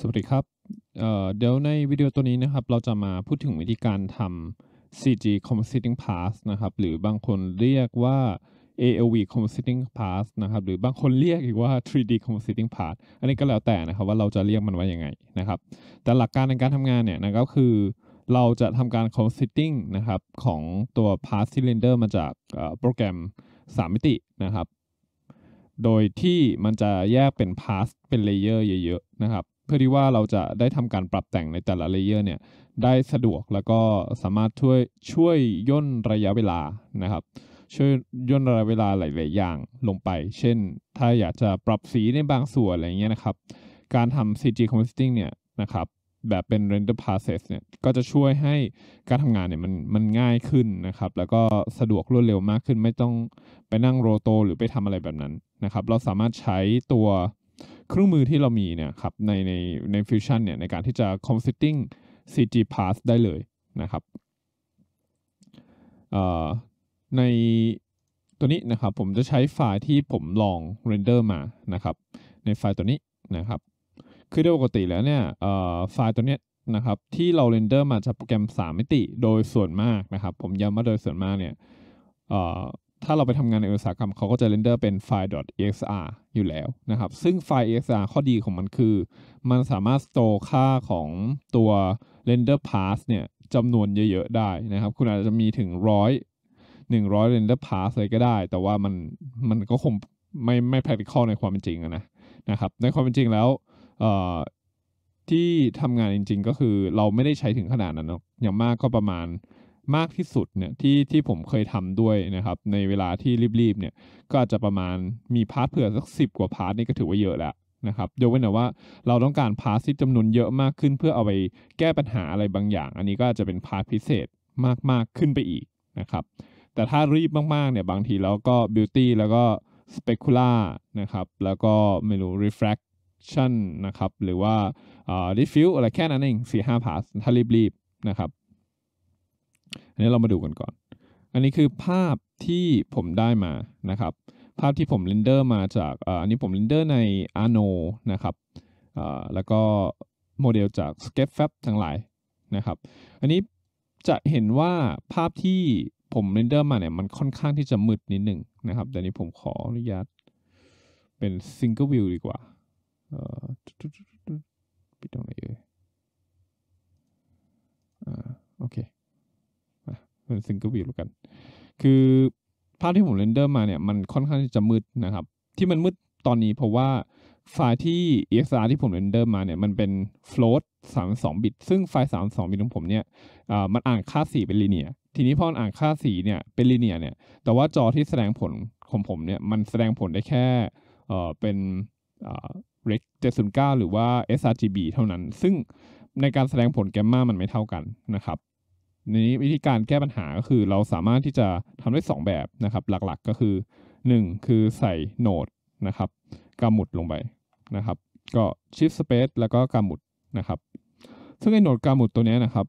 สวัสดีครับเเดี๋ยวในวิดีโอตัวนี้นะครับ เราจะมาพูดถึงวิธีการทำ CG Compositing Pass นะครับ หรือบางคนเรียกว่า AOV Compositing Pass นะครับ หรือบางคนเรียกอีกว่า 3D Compositing Pass อันนี้ก็แล้วแต่นะครับว่าเราจะเรียกมันว่ายังไงนะครับ แต่หลักการในการทำงานเนี่ยนะก็คือเราจะทำการ compositing นะครับของตัว Pass ที่ render มาจากโปรแกรม 3 มิตินะครับ โดยที่มันจะแยกเป็น Pass เป็น layer เยอะๆนะครับเพื่อที่ว่าเราจะได้ทำการปรับแต่งในแต่ละเลเยอร์เนี่ยได้สะดวกแล้วก็สามารถช่วยช่วยย่นระยะเวลานะครับช่วยย่นระยะเวลาหลายๆอย่างลงไป เช่น ถ้าอยากจะปรับสีในบางส่วนอะไรเงี้ยนะครับการทำ CG compositing เนี่ยนะครับแบบเป็น render process เนี่ยก็จะช่วยให้การทำงานเนี่ยมันมันง่ายขึ้นนะครับแล้วก็สะดวกรวดเร็วมากขึ้นไม่ต้องไปนั่งโรโตหรือไปทำอะไรแบบนั้นนะครับเราสามารถใช้ตัวเครื่องมือที่เรามีเนี่ยครับในในในิวชั่นเนี่ยในการที่จะ compositing CG p a s s ได้เลยนะครับในตัวนี้นะครับผมจะใช้ไฟล์ที่ผมลองเรนเดอร์มานะครับ ในไฟล์ตัวนี้นะครับคือโดยปกติแล้วเนี่ยไฟล์ตัวนี้นะครับที่เราเรนเดอร์มาจากโปรแกรม 3 มิติโดยส่วนมากนะครับ ผมย้ำว่าโดยส่วนมากเนี่ยถ้าเราไปทำงานในอุตสาหกรรมเขาก็จะเรนเดอร์เป็นไฟล์ .exr อยู่แล้วนะครับ ซึ่งไฟล์ exr ข้อดีของมันคือ มันสามารถ store ค่าของตัว render p a t สเนี่ยจำนวนเยอะๆได้นะครับ คุณอาจจะมีถึงร้อยหนึ่งร้อย render p a t สเลยก็ได้แต่ว่ามันมันก็คงไม่ไม่ practical ในความเป็นจริงนะนะครับ ในความเป็นจริงแล้ว ที่ทำงานจริง ๆ ก็คือเราไม่ได้ใช้ถึงขนาดนั้นเนาะอย่างมากก็ประมาณมากที่สุดเนี่ยที่ที่ผมเคยทำด้วยนะครับในเวลาที่รีบๆเนี่ยก็อาจจะประมาณมีพาร์ทเผื่อสักสิบกว่าพาร์ทนี่ก็ถือว่าเยอะแล้วนะครับยกเว้นแต่ว่าเราต้องการพาร์ทที่จำนวนเยอะมากขึ้นเพื่อเอาไปแก้ปัญหาอะไรบางอย่าง อันนี้ก็จะเป็นพาร์ทพิเศษมากๆขึ้นไปอีกนะครับ แต่ถ้ารีบมากๆเนี่ยบางทีเราก็บิวตี้แล้วก็สเปกุล่านะครับแล้วก็ไม่รู้รีเฟล c ชั่นนะครับหรือว่า d i f ิฟิ e อะไรแค่นั้นเองสี่ห้าพาร์ทถ้ารีบๆนะครับอันนี้เรามาดูกันก่อน อันนี้คือภาพที่ผมได้มานะครับ ภาพที่ผมเรนเดอร์มาจาก อันนี้ผมเรนเดอร์ใน Arno นะครับ แล้วก็โมเดลจาก Sketchfab ทั้งหลายนะครับ อันนี้จะเห็นว่าภาพที่ผมเรนเดอร์มาเนี่ย มันค่อนข้างที่จะมืดนิดหนึ่งนะครับ แต่นี้ผมขออนุญาตเป็นซิงเกิลวิวดีกว่าปิดตรงไหนเอยอ่าโอเคเป็นซิงเกิลวิวแล้วกัน คือภาพที่ผมเรนเดอร์มาเนี่ยมันค่อนข้างจะมืดนะครับ ที่มันมืดตอนนี้เพราะว่าไฟล์ที่ EXR ที่ผมเรนเดอร์มาเนี่ยมันเป็น float 32บิต ซึ่งไฟล์32บิตของผมเนี่ยมันอ่านค่าสีเป็นลิเนียทีนี้พออ่านค่าสีเนี่ยเป็นลิเนียเนี่ย แต่ว่าจอที่แสดงผลของผมเนี่ยมันแสดงผลได้แค่เป็นเรก709 หรือว่า sRGB เท่านั้น ซึ่งในการแสดงผลแกมมามันไม่เท่ากันนะครับนี้วิธีการแก้ปัญหาก็คือเราสามารถที่จะทำได้2แบบนะครับ หลักๆก็คือ 1 คือใส่โนดนะครับกำหมุดลงไปนะครับ ก็ shift space แล้วก็กำหมุดนะครับ ซึ่งไอ้โนดกำหมุดตัวนี้นะครับ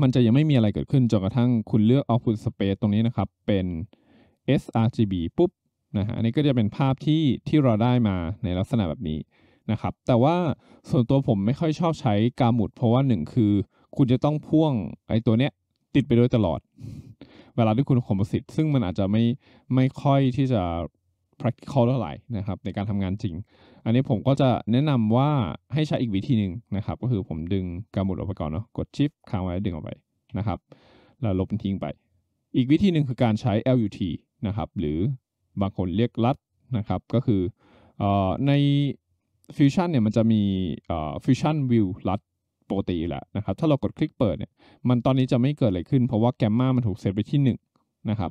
มันจะยังไม่มีอะไรเกิดขึ้นจนกระทั่งคุณเลือก output space ตรงนี้นะครับ เป็น sRGB ปุ๊บนะฮะอันนี้ก็จะเป็นภาพที่ที่เราได้มาในลักษณะแบบนี้นะครับ แต่ว่าส่วนตัวผมไม่ค่อยชอบใช้กาหมุดเพราะว่า1คือคุณจะต้องพ่วงไอ้ตัวเนี้ยติดไปด้วยตลอด เวลาที่คุณคอมโพสิตซึ่งมันอาจจะไม่ไม่ค่อยที่จะ practical เท่าไหร่นะครับในการทำงานจริง อันนี้ผมก็จะแนะนำว่าให้ใช้อีกวิธีหนึ่งนะครับ ก็คือผมดึงกำหนดออกไปก่อนเนาะกด shift ค้างไว้ดึงออกไปนะครับ แล้วลบทิ้งไป อีกวิธีหนึ่งคือการใช้ LUT นะครับหรือบางคนเรียกลัดนะครับก็คือใน Fusion เนี่ยมันจะมี Fusion View ลัดปกติอยู่แล้วนะครับถ้าเรากดคลิกเปิดเนี่ยมันตอนนี้จะไม่เกิดอะไรขึ้นเพราะว่าแกมมามันถูกเซตไปที่1นะครับ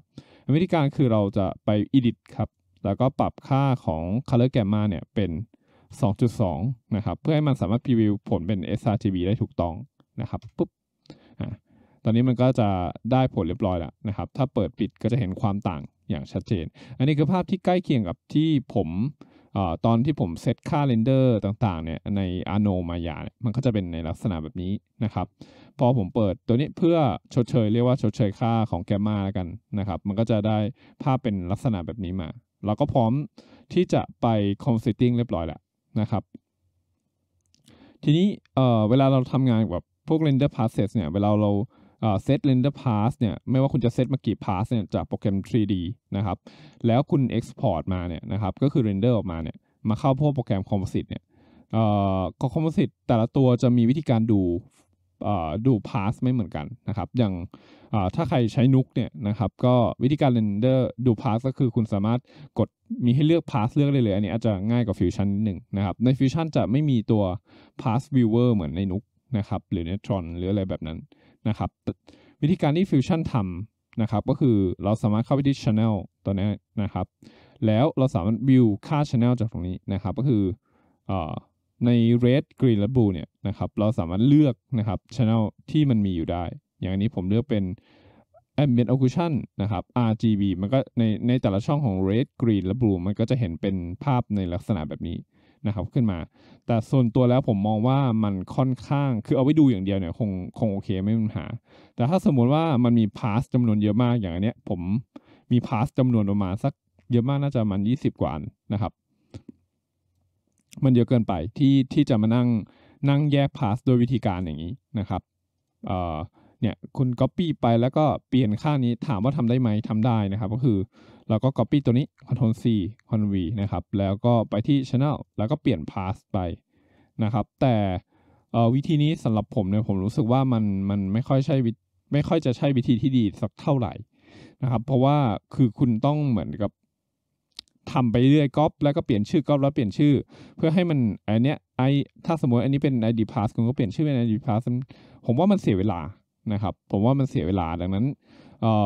วิธีการคือเราจะไป edit ครับ แล้วก็ปรับค่าของ color gamma เนี่ยเป็น 2.2นะครับเพื่อให้มันสามารถพรีวิวผลเป็น srgb ได้ถูกต้องนะครับปุ๊บอ่ตอนนี้มันก็จะได้ผลเรียบร้อยแล้วนะครับถ้าเปิดปิดก็จะเห็นความต่างอย่างชัดเจน อันนี้คือภาพที่ใกล้เคียงกับที่ผมอตอนที่ผมเซตค่าเรนเดอร์ต่างๆเนี่ยใน a n o Maya มันก็จะเป็นในลักษณะแบบนี้นะครับ พอผมเปิดตัวนี้เพื่อชดเชยเรียกว่าชดเชยค่าของแกมมาแล้วกันนะครับ มันก็จะได้ภาพเป็นลักษณะแบบนี้มา เราก็พร้อมที่จะไป c o มส o s i t i n g เรียบร้อยแล้วนะครับ ทีนี้เเวลาเราทำงานแบบพวก render process เนี่ยเวลาเราเซตเรนเดอร์พาสเนี่ย ไม่ว่าคุณจะเซตมากี่พาสเนี่ยจากโปรแกรม 3D นะครับ แล้วคุณ export มาเนี่ยนะครับ ก็คือ render ออกมาเนี่ย มาเข้าพวกโปรแกรม composite เนี่ย เอ่อ c o m p o s แต่ละตัวจะมีวิธีการดูดูพาสไม่เหมือนกันนะครับ อย่างถ้าใครใช้นุกเนี่ยนะครับ ก็วิธีการเรนเดอร์ดูพาสก็คือคุณสามารถกดมีให้เลือกพาสเลือกเลยเลย อันนี้อาจจะง่ายกว่าฟิวชั่นนิดหนึ่งนะครับ ในฟิวชั่นจะไม่มีตัวพาสวิวเวอร์เหมือนในนุกนะครับ หรือเนทรอน หรืออะไรแบบนั้นนะครับวิธีการที่ Fusion ทำนะครับก็คือเราสามารถเข้าไปที่ Channel ตัวนี้นะครับ แล้วเราสามารถ i ิวค่า Channel จากตรงนี้นะครับก็คืออใน Red Green และ Blue เนี่ยนะครับเราสามารถเลือกนะครับ Channel ที่มันมีอยู่ได้ อย่างนี้ผมเลือกเป็น Ambient Occlusion นะครับ RGB มันก็ในในแต่ละช่องของ Red Green และ Blue มันก็จะเห็นเป็นภาพในลักษณะแบบนี้นะครับขึ้นมาแต่ ส่วนตัวแล้วผมมองว่ามันค่อนข้างคือเอาไว้ดูอย่างเดียวเนี่ย คงคงโอเคไม่มีปัญหา แต่ถ้าสมมติว่ามันมีพาสจำนวนเยอะมากอย่างอันเนี้ยผมมีพาสจำนวนประมาณสักเยอะมากน่าจะมันยี่สิบกว่านะครับ มันเยอะเกินไปที่ที่จะมานั่งนั่งแยกพาสโดยวิธีการอย่างนี้ นะครับเอ่อเนี่ย คุณกปปี้ไปแล้วก็เปลี่ยนค่านี้ถามว่าทำได้ไหมทำได้นะครับ ก็คือเราก็ Copy ตัวนี้ Ctrl C Ctrl V นะครับ แล้วก็ไปที่ Channel แล้วก็เปลี่ยน Path ไปนะครับ แต่วิธีนี้สำหรับผมเนี่ยผมรู้สึกว่ามันมันไม่ค่อยใช่ไม่ค่อยจะใช่วิธีที่ดีสักเท่าไหร่นะครับ เพราะว่าคือคุณต้องเหมือนกับทำไปเรื่อยก๊อปแล้วก็เปลี่ยนชื่อก๊อปแล้วเปลี่ยนชื่อ เพื่อให้มันอันเนี้ยไอถ้าสมมติอันนี้เป็น ID pass คุณก็เปลี่ยนชื่อเป็น ID pass ผมว่ามันเสียเวลานะครับ ผมว่ามันเสียเวลาดังนั้น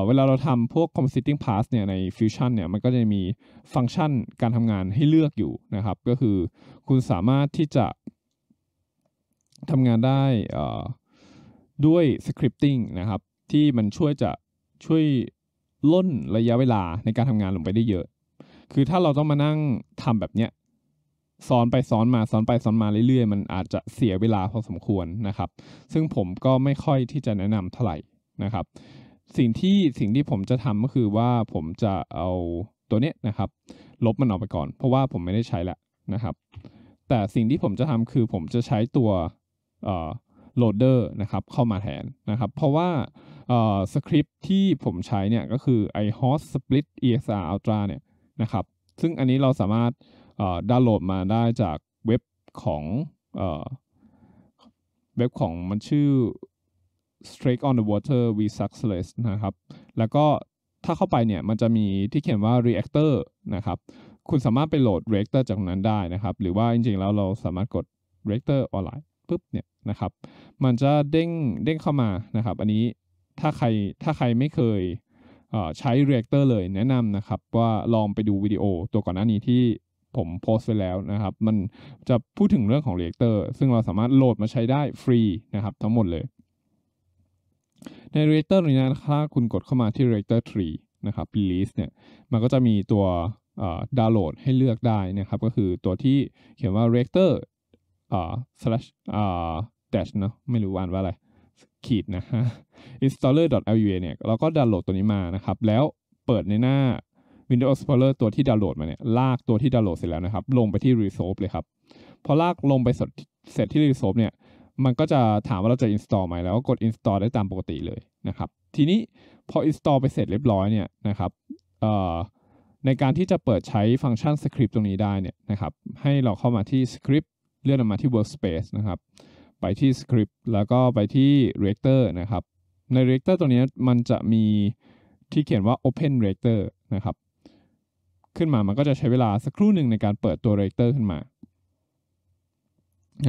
เวลาเราทำพวก compositing pass เนี่ยใน Fusion เนี่ยมันก็จะมีฟังก์ชันการทำงานให้เลือกอยู่นะครับ ก็คือคุณสามารถที่จะทำงานได้ด้วย scripting นะครับ ที่มันช่วยจะช่วยล่นระยะเวลาในการทำงานลงไปได้เยอะ คือถ้าเราต้องมานั่งทำแบบเนี้ยซ้อนไปซ้อนมาซ้อนไปซ้อนมาเรื่อยๆ มันอาจจะเสียเวลาพอสมควรนะครับ ซึ่งผมก็ไม่ค่อยที่จะแนะนำเท่าไหร่นะครับสิ่งที่สิ่งที่ผมจะทำก็คือว่าผมจะเอาตัวเนี้ยนะครับลบมันออกไปก่อน เพราะว่าผมไม่ได้ใช้ละนะครับ แต่สิ่งที่ผมจะทำคือผมจะใช้ตัวเออ่โหลดเดอร์นะครับเข้ามาแทนนะครับเพราะว่าสคริปที่ผมใช้เนี่ยก็คือ ihost split exr ultra เนี่ยนะครับซึ่งอันนี้เราสามารถดาวน์โหลดมาได้จากเว็บของเว็บของมันชื่อ Strike on the Water We Success นะครับ แล้วก็ถ้าเข้าไปเนี่ย มันจะมีที่เขียนว่า Reactor นะครับ คุณสามารถไปโหลด Reactor จากนั้นได้นะครับ หรือว่าจริงๆแล้วเราสามารถกด Reactor ออนไลน์ปุ๊บเนี่ยนะครับ มันจะเด้งเด้งเข้ามานะครับ อันนี้ถ้าใครถ้าใครไม่เคยใช้ Reactor เลยแนะนำนะครับ ว่าลองไปดูวิดีโอตัวก่อนหน้านี้ที่ผมโพสไปแล้วนะครับ มันจะพูดถึงเรื่องของ r e เตอร์ซึ่งเราสามารถโหลดมาใช้ได้ฟรีนะครับ ทั้งหมดเลยใน Reactor นี้นะถ้าคุณกดเข้ามาที่ Reactor 3นะครับ Release เนี่ย มันก็จะมีตัวดาวน์โหลดให้เลือกได้นะครับ ก็คือตัวที่เขียนว่า Reactor อ่ slash อ่ dash เนาะไม่รู้อ่านว่าอะไรขีดนะฮะ installer.lua เนี่ย เราก็ดาวน์โหลดตัวนี้มานะครับ แล้วเปิดในหน้า Windows Explorer ตัวที่ดาวน์โหลดมาเนี่ย ลากตัวที่ดาวน์โหลดเสร็จแล้วนะครับ ลงไปที่ resource เลยครับ พอลากลงไปเสร็จที่ resource เนี่ยมันก็จะถามว่าเราจะ install ไหมแล้วก็กด install ได้ตามปกติเลยนะครับ ทีนี้พอ install ไปเสร็จเรียบร้อยเนี่ยนะครับในการที่จะเปิดใช้ฟังก์ชัน script ตรงนี้ได้เนี่ยนะครับ ให้เราเข้ามาที่ script เลื่อนมาที่ workspace นะครับ ไปที่ script แล้วก็ไปที่ reactor นะครับ ใน reactor ตัวนี้มันจะมีที่เขียนว่า open reactor นะครับ ขึ้นมามันก็จะใช้เวลาสักครู่หนึ่งในการเปิดตัว reactor ขึ้นมา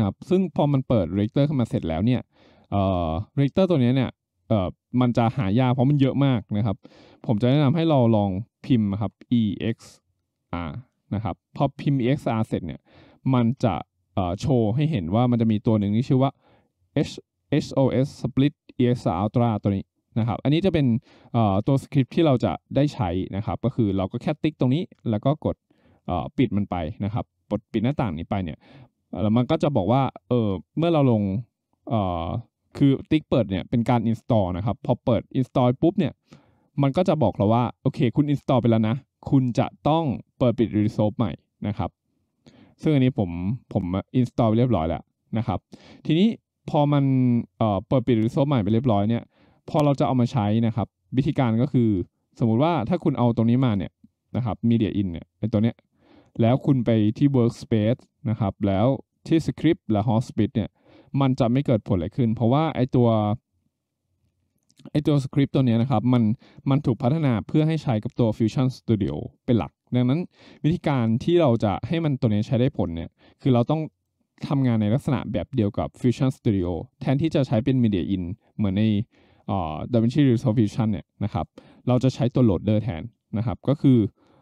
ครับ ซึ่งพอมันเปิดเรกเตอร์ขึ้นมาเสร็จแล้วเนี่ยเรกเตอร์ตัวนี้เนี่ยเอ่อมันจะหายากเพราะมันเยอะมากนะครับ ผมจะแนะนำให้เราลองพิมพ์ครับ exr นะครับ พอพิมพ์ exr เสร็จเนี่ย มันจะโชว์ให้เห็นว่ามันจะมีตัวหนึ่งที่ชื่อว่า HOS Split EXR Ultra ตัวนี้นะครับ อันนี้จะเป็นตัวสคริปที่เราจะได้ใช้นะครับ ก็คือเราก็แค่ติ๊กตรงนี้ แล้วก็กดปิดมันไปนะครับปิดหน้าต่างนี้ไปเนี่ยแล้วมันก็จะบอกว่า เออเมื่อเราลงเอ่อคือติ๊กเปิดเนี่ยเป็นการ install นะครับ พอเปิด install ปุ๊บเนี่ย มันก็จะบอกเราว่า โอเค คุณ install ไปแล้วนะ คุณจะต้องเปิดปิด resolve ใหม่นะครับ ซึ่งอันนี้ผม ผม install เรียบร้อยแล้วนะครับ ทีนี้พอมันเอ่อเปิดปิด resolve ใหม่ไปเรียบร้อยเนี่ย พอเราจะเอามาใช้นะครับ วิธีการก็คือ สมมุติว่าถ้าคุณเอาตรงนี้มาเนี่ยนะครับ media in เนี่ยไอตัวเนี้ยแล้วคุณไปที่ workspace นะครับ แล้วที่ script และ hospit เนี่ย มันจะไม่เกิดผลอะไรขึ้น เพราะว่าไอตัว ไอตัวสคริปต์ตัวนี้นะครับมันมันถูกพัฒนาเพื่อให้ใช้กับตัว Fusion Studio เป็นหลัก ดังนั้นวิธีการที่เราจะให้มันตัวนี้ใช้ได้ผลเนี่ย คือเราต้องทำงานในลักษณะแบบเดียวกับ Fusion Studio แทนที่จะใช้เป็น Media In เหมือนใน DaVinci Resolve Fusion เนี่ยนะครับ เราจะใช้ตัวโหลดเดอร์แทนนะครับก็คือ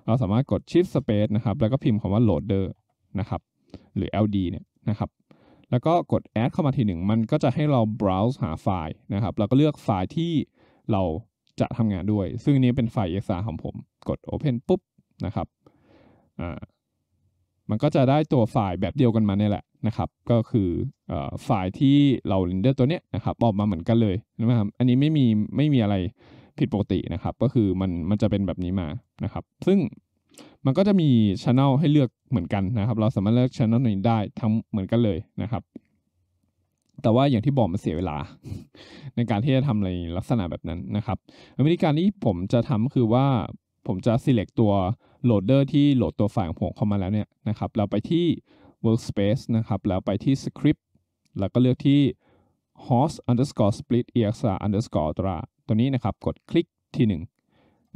เราสามารถกด Shift Space นะครับ แล้วก็พิมพ์คำว่า Loader นะครับ หรือ LD เนี่ยนะครับ แล้วก็กด add เข้ามาทีหนึ่งมันก็จะให้เรา browse หาไฟล์นะครับ แล้วก็เลือกไฟล์ที่เราจะทำงานด้วย ซึ่งนี้เป็นไฟล์ EXR ของผม กด open ปุ๊บนะครับ อ่า มันก็จะได้ตัวไฟล์แบบเดียวกันมาเนี่ยแหละนะครับ ก็คืออไฟล์ที่เรา render ตัวเนี้ยนะครับออกมาเหมือนกันเลยนะครับ อันนี้ไม่มีไม่มีอะไรผิดปกตินะครับก็คือมันมันจะเป็นแบบนี้มานะครับ ซึ่งมันก็จะมีช่องให้เลือกเหมือนกันนะครับ เราสามารถเลือกช่องนี้ได้ทั้งเหมือนกันเลยนะครับแต่ว่าอย่างที่บอกมันเสียเวลา ในการที่จะทำในลักษณะแบบนั้นนะครับวิธีการที่ผมจะทำคือว่าผมจะ select ตัวโหลดเดอร์ที่โหลดตัวไฟล์ของผมเข้ามาแล้วเนี่ยนะครับ เราไปที่ workspace นะครับ แล้วไปที่ script แล้วก็เลือกที่ horse underscore split exr underscore ultra ตัวนี้นะครับ กดคลิกทีหนึ่ง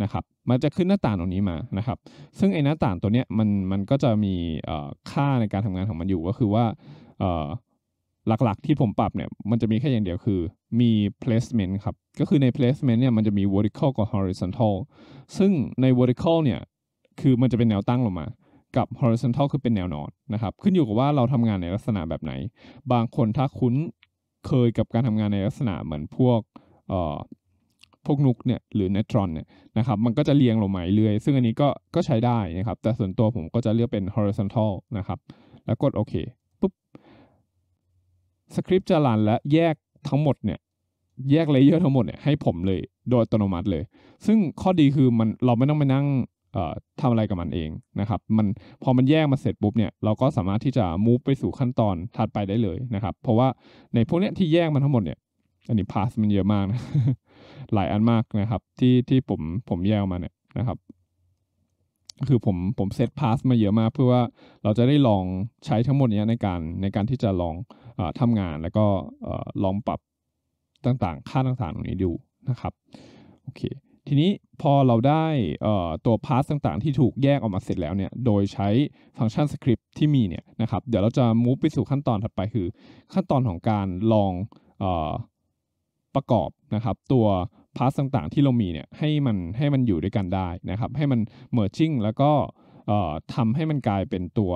นะครับ มันจะขึ้นหน้าต่างตรงนี้มานะครับซึ่งไอ้หน้าต่างตัวเนี้ยมันมันก็จะมีค่าในการทำงานของมันอยู่ก็คือว่าหลักๆที่ผมปรับเนี่ยมันจะมีแค่อย่างเดียวคือมี placement ครับ ก็คือใน placement เนี่ยมันจะมี vertical กับ horizontal ซึ่งใน vertical เนี่ยคือมันจะเป็นแนวตั้งลงมา กับ horizontal คือเป็นแนวนอนนะครับขึ้นอยู่กับว่าเราทำงานในลักษณะแบบไหน บางคนถ้าคุ้นเคยกับการทำงานในลักษณะ เหมือนพวกเอ่อพวกนุกเนี่ย หรือเนตรอนเนี่ยนะครับมันก็จะเรียงลงมาเรื่อย ซึ่งอันนี้ก็ก็ใช้ได้นะครับ แต่ส่วนตัวผมก็จะเลือกเป็น horizontal นะครับ แล้วกดโอเค ปุ๊บ สคริปต์จะรันและแยกทั้งหมดเนี่ย แยกเลเยอร์ทั้งหมดเนี่ยให้ผมเลยโดยอัตโนมัติเลย ซึ่งข้อดีคือมันเราไม่ต้องไปนั่งทำอะไรกับมันเองนะครับ มันพอมันแยกมาเสร็จปุ๊บเนี่ยเราก็สามารถที่จะมูฟไปสู่ขั้นตอนถัดไปได้เลยนะครับ เพราะว่าในพวกเนี้ยที่แยกมันทั้งหมดเนี่ยอันนี้พาสมันเยอะมากนะหลายอันมากนะครับ ที่ที่ผมผมแยกมาเนี่ยนะครับคือผมผมเซตพาสมาเยอะมากเพื่อว่าเราจะได้ลองใช้ทั้งหมดเนี้ยในการในการที่จะลองอทำงาน แล้วก็ลองปรับต่างๆ ค่าต่างๆตรงนี้ดูนะครับโอเคทีนี้พอเราได้ตัวพาร์ทต่างๆ ที่ถูกแยกออกมาเสร็จแล้วเนี่ยโดยใช้ฟังก์ชันสคริปต์ที่มีเนี่ยนะครับเดี๋ยวเราจะมูฟไปสู่ขั้นตอนถัดไปคือ ขั้นตอนของการลองอประกอบนะครับตัวพาร์ทต่างๆ ที่เรามีเนี่ยให้มันให้มันอยู่ด้วยกันได้นะครับให้มันเมอร์จิ่งแล้วก็ทำให้มันกลายเป็นตัว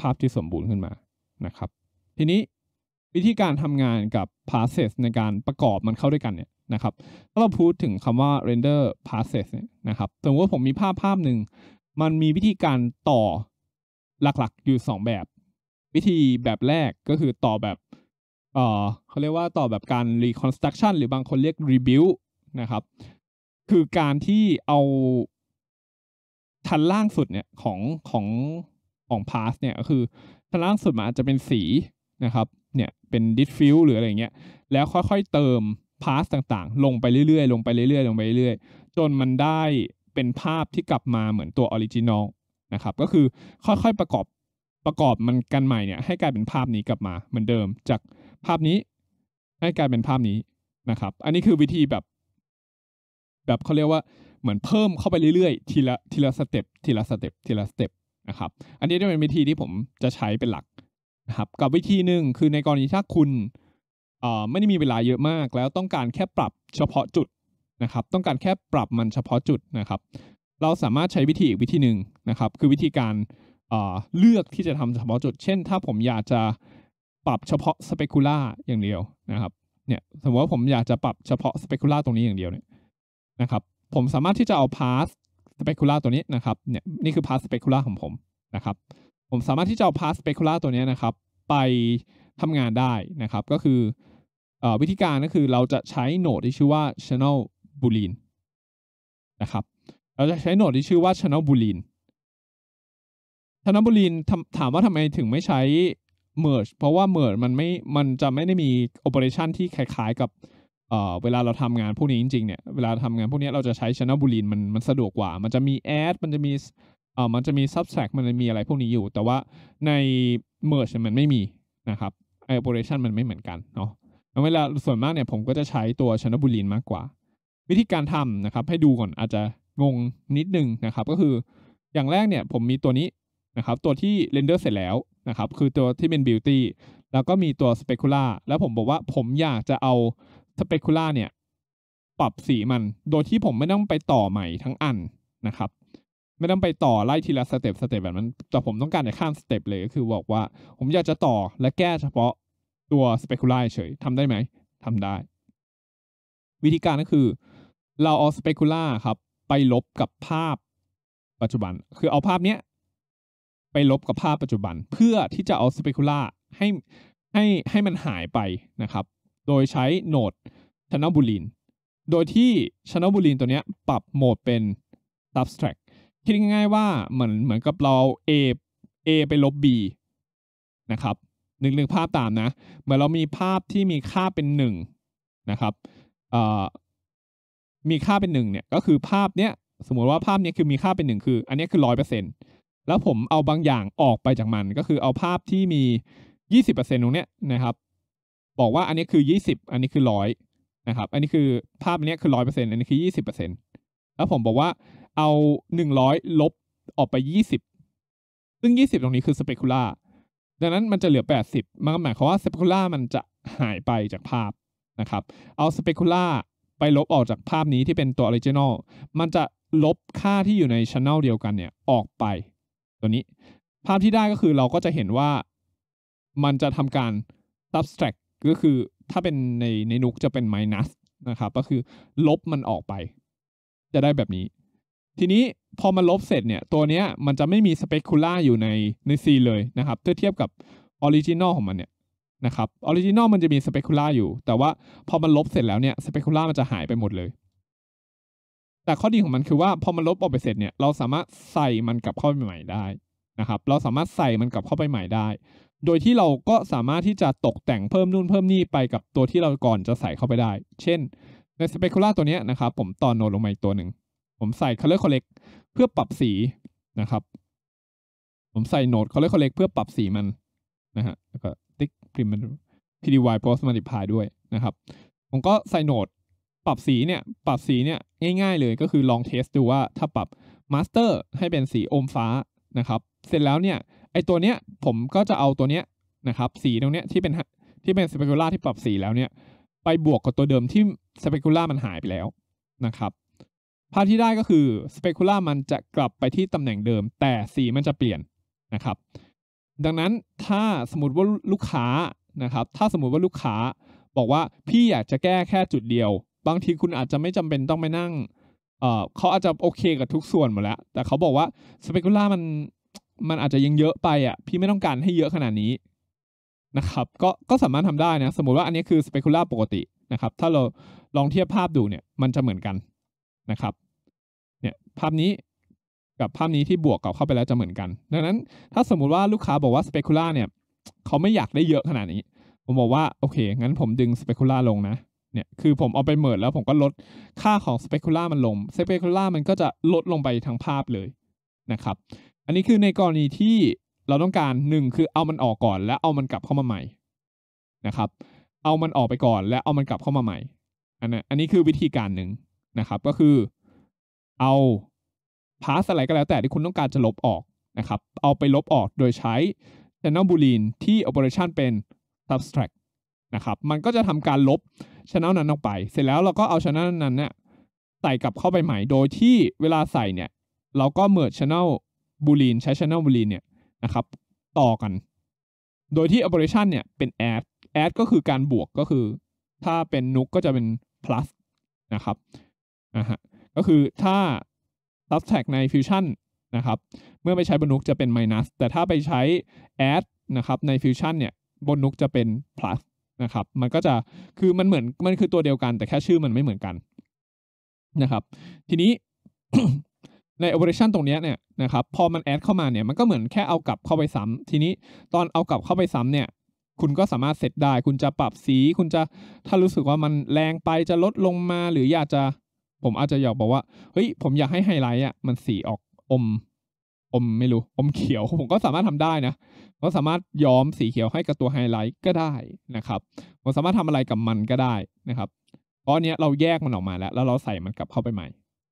ภาพที่สมบูรณ์ขึ้นมานะครับ ทีนี้วิธีการทำงานกับ p a r s e s ในการประกอบมันเข้าด้วยกันเนี่ยนะครับถ้าเราพูดถึงคำว่า render p r o c e s s นะครับ สมมติว่าผมมีภาพภาพหนึ่ง มันมีวิธีการต่อหลักๆอยู่ 2 แบบ วิธีแบบแรกก็คือต่อแบบเออเขาเรียกว่าต่อแบบการ reconstruction หรือบางคนเรียก rebuild นะครับ คือการที่เอาชั้นล่างสุดเนี่ยของของของ pass เนี่ย ก็คือชั้นล่างสุดมันอาจจะเป็นสีนะครับ เนี่ยเป็น diffuse หรืออะไรเงี้ย แล้วค่อย ๆเติมพาสต่าง ๆ ลงไปเรื่อย ๆ ลงไปเรื่อย ๆ ลงไปเรื่อยๆ จนมันได้เป็นภาพที่กลับมาเหมือนตัวออริจินอลนะครับ ก็คือค่อยๆประกอบประกอบมันกันใหม่เนี่ย ให้กลายเป็นภาพนี้กลับมาเหมือนเดิมจากภาพนี้ให้กลายเป็นภาพนี้นะครับ อันนี้คือวิธีแบบ แบบเขาเรียกว่าเหมือนเพิ่มเข้าไปเรื่อยๆ ทีละที ละสเต็ปทีละสเต็ปทีละสเต็ปนะครับ อันนี้จะเป็นวิธีที่ผมจะใช้เป็นหลักนะครับกับวิธีหนึ่งคือในกรณีถ้าคุณไม่ได้มีเวลาเยอะมากแล้วต้องการแค่ปรับเฉพาะจุดนะครับ ต้องการแค่ปรับมันเฉพาะจุดนะครับ เราสามารถใช้วิธีอีกวิธีหนึ่งนะครับคือวิธีการเลือกที่จะทำเฉพาะจุดเช่นถ้าผมอยากจะปรับเฉพาะสเปกุล่าอย่างเดียวนะครับเนี่ยสมมติว่าผมอยากจะปรับเฉพาะสเปกุล่าตรงนี้อย่างเดียวเนี่ยนะครับ ผมสามารถที่จะเอาพาสสเปกุล่าตัวนี้นะครับเนี่ยนี่คือพาสสเปกุล่าของผมนะครับ ผมสามารถที่จะเอาพาสสเปกุล่าตัวนี้นะครับ ไปทำงานได้นะครับก็คือวิธีการก็คือเราจะใช้โหนดที่ชื่อว่า channel boolean นะครับ เราจะใช้โหนดที่ชื่อว่า channel boolean channel boolean ถามว่าทำไมถึงไม่ใช้ merge เพราะว่า merge มันไม่ มันจะไม่ได้มี operation ที่คล้ายๆกับเวลาเราทำงานพวกนี้จริงๆเนี่ย เวลาทำงานพวกนี้เราจะใช้ channel boolean มันมันสะดวกกว่า มันจะมี add มันจะมีเออมันจะมี subtract มันจะมีอะไรพวกนี้อยู่ แต่ว่าใน merge มันไม่มีนะครับ operation มันไม่เหมือนกันเนาะเวลาส่วนมากเนี่ยผมก็จะใช้ตัวชนบูลินมากกว่า วิธีการทำนะครับ ให้ดูก่อนอาจจะงงนิดนึงนะครับ ก็คืออย่างแรกเนี่ยผมมีตัวนี้นะครับ ตัวที่เรนเดอร์เสร็จแล้วนะครับ คือตัวที่เป็นบิวตี้แล้วก็มีตัวสเปกุล่าแล้วผมบอกว่าผมอยากจะเอาสเปกุล่าเนี่ย ปรับสีมัน โดยที่ผมไม่ต้องไปต่อใหม่ทั้งอันนะครับ ไม่ต้องไปต่อไล่ทีละสเต็ปสเต็ปแบบนั้นแต่ผมต้องการจะข้ามสเต็ปเลยก็คือบอกว่าผมอยากจะต่อและแก้เฉพาะตัวสเปกุล่าเฉยทำได้ไหมทำได้ วิธีการก็คือเราเอาสเปกุล่าครับ ไปลบกับภาพปัจจุบัน คือเอาภาพเนี้ยไปลบกับภาพปัจจุบันเพื่อที่จะเอาสเปกุล่าให้ให้ให้มันหายไปนะครับโดยใช้โหนดชนอบูลินโดยที่ชนอบูลินตัวเนี้ยปรับโหมดเป็น subtract คิดง่ายๆว่า เหมือนเหมือนกับเรา a a ไปลบ b นะครับนึกนึกภาพตามนะเหมือนเรามีภาพที่มีค่าเป็นหนึ่งนะครับมีค่าเป็นหนึ่งเนี่ยก็คือภาพเนี้ยสมมติว่าภาพเนี้ยคือมีค่าเป็นหนึ่งคืออันนี้คือร้อยเปอร์เซ็นแล้วผมเอาบางอย่างออกไปจากมันก็คือเอาภาพที่มียี่สิบเปอร์เซ็นตรงเนี้ยนะครับ บอกว่าอันนี้คือยี่สิบอันนี้คือร้อยนะครับ อันนี้คือภาพเนี้ยคือร้อยเปอร์เซ็นอันนี้คือยี่สิบเปอร์เซ็นแล้วผมบอกว่า เอาหนึ่งร้อยลบออกไปยี่สิบซึ่งยี่สิบตรงนี้คือสเปกุล่าดังนั้นมันจะเหลือ 80 มันก็หมายความว่าสเปกุล่ามันจะหายไปจากภาพนะครับ เอาสเปกุล่าไปลบออกจากภาพนี้ที่เป็นตัวอริจินอลมันจะลบค่าที่อยู่ในชั้นเ e l เดียวกันเนี่ย ออกไปตัวนี้ ภาพที่ได้ก็คือเราก็จะเห็นว่ามันจะทำการ subtract ก็คือถ้าเป็นในในนุกจะเป็น minus นะครับ ก็คือลบมันออกไป จะได้แบบนี้ทีนี้พอมันลบเสร็จเนี่ยตัวเนี้ยมันจะไม่มีสเปกคูล่าอยู่ในในซีเลยนะครับเทียบเทียบกับออริจินอลของมันเนี่ยนะครับออริจินอลมันจะมีสเปกคูล่าอยู่ แต่ว่าพอมันลบเสร็จแล้วเนี่ยสเปกคูล่ามันจะหายไปหมดเลย แต่ข้อดีของมันคือว่าพอมันลบออกไปเสร็จเนี่ยเราสามารถใส่มันกลับเข้าไปใหม่ได้นะครับเราสามารถใส่มันกลับเข้าไปใหม่ได้ โดยที่เราก็สามารถที่จะตกแต่งเพิ่มนู่นเพิ่มนี่ไปกับตัวที่เราก่อนจะใส่เข้าไปได้ เช่นในสเปกคูล่าตัวนี้นะครับผมต่อโนลงมาอีกตัวหนึ่งผมใส่ color c o r r e c t เพื่อปรับสีนะครับ ผมใส่ node color c o r r e c t เพื่อปรับสีมันนะฮะ แล้วก็ติ๊ก p r มัน pdy post multiply ด้วยนะครับ ผมก็ใส่ node ปรับสีเนี่ย ปรับสีเนี่ยง่ายๆเลยก็คือลองเทส ดูว่าถ้าปรับ master ให้เป็นสีอมฟ้านะครับ เสร็จแล้วเนี่ยไอตัวเนี้ยผมก็จะเอาตัวเนี้ยนะครับ สีตรงเนี้ยที่เป็นที่เป็นสเปกุล่าที่ปรับสีแล้วเนี่ย ไปบวกกับตัวเดิมที่สเปกุล่ามันหายไปแล้วนะครับภาพที่ได้ก็คือสเปกุล่ามันจะกลับไปที่ตำแหน่งเดิม แต่สีมันจะเปลี่ยนนะครับ ดังนั้นถ้าสมมติว่าลูกค้านะครับ ถ้าสมมติว่าลูกค้าบอกว่าพี่อยากจะแก้แค่จุดเดียว บางทีคุณอาจจะไม่จำเป็นต้องไปนั่งเเขาอาจจะโอเคกับทุกส่วนหมดแล้ว แต่เขาบอกว่าสเปกุล่ามันมันอาจจะยังเยอะไปอ่ะพี่ไม่ต้องการให้เยอะขนาดนี้นะครับ ก็ก็สามารถทำได้นะสมมติว่าอันนี้คือสเปกุล่าปกตินะครับ ถ้าเราลองเทียบภาพดูเนี่ย มันจะเหมือนกันนะครับเนี่ยภาพนี้กับภาพนี้ที่บวกกับเข้าไปแล้วจะเหมือนกัน ดังนั้นถ้าสมมุติว่าลูกค้าบอกว่าสเปกุล่าเนี่ย เขาไม่อยากได้เยอะขนาดนี้ ผมบอกว่า โอเค งั้นผมดึงสเปกุล่าลงนะ เนี่ยคือผมเอาไปเหมิดแล้วผมก็ลดค่าของสเปกุล่ามันลง สเปกุล่ามันก็จะลดลงไปทั้งภาพเลยนะครับ อันนี้คือในกรณีที่เราต้องการหนึ่งคือเอามันออกก่อน แล้วเอามันกลับเข้ามาใหม่นะครับ เอามันออกไปก่อน แล้วเอามันกลับเข้ามาใหม่ อันนี้อันนี้คือวิธีการหนึ่งนะครับก็คือเอาพาสอะไรก็แล้ว แต่ที่คุณต้องการจะลบออกนะครับเอาไปลบออกโดยใช้ channel boolean ที่ operation เป็น subtract นะครับ มันก็จะทำการลบ channel นั้นออกไป เสร็จแล้วเราก็เอา channel นั้นเนี่ยใส่กลับเข้าไปใหม่ โดยที่เวลาใส่เนี่ย เราก็ merge channel boolean ใช้ channel boolean เนี่ยนะครับต่อกัน โดยที่ operation เนี่ยเป็น add add ก็คือการบวกก็คือถ้าเป็นนุกก็จะเป็น plus นะครับนะฮะก็คือถ้า subtract ใน fusion นะครับ เมื่อไปใช้บนนุกจะเป็น minus แต่ถ้าไปใช้ add นะครับใน fusion เนี่ยบนนุกจะเป็น plus นะครับ มันก็จะ คือมันเหมือนมันคือตัวเดียวกัน แต่แค่ชื่อมันไม่เหมือนกัน นะครับ ทีนี้ใน operation ตรงนี้เนี่ยนะครับพอมัน add เข้ามาเนี่ย มันก็เหมือนแค่เอากลับเข้าไปซ้ำทีนี้ตอนเอากลับเข้าไปซ้ำเนี่ย คุณก็สามารถเสร็จได้ คุณจะปรับสี คุณจะถ้ารู้สึกว่ามันแรงไปจะลดลงมาหรืออยากจะผมอาจจะอยากบอกว่าเฮ้ยผมอยากให้ไฮไลท์อ่ะมันสีออกอม อมไม่รู้อมเขียวผมก็สามารถทำได้นะก็สามารถย้อมสีเขียวให้กับตัวไฮไลท์ก็ได้นะครับผมสามารถทำอะไรกับมันก็ได้นะครับ เพราะเนี้ยเราแยกมันออกมาแล้ว แล้วเราใส่มันกลับเข้าไปใหม่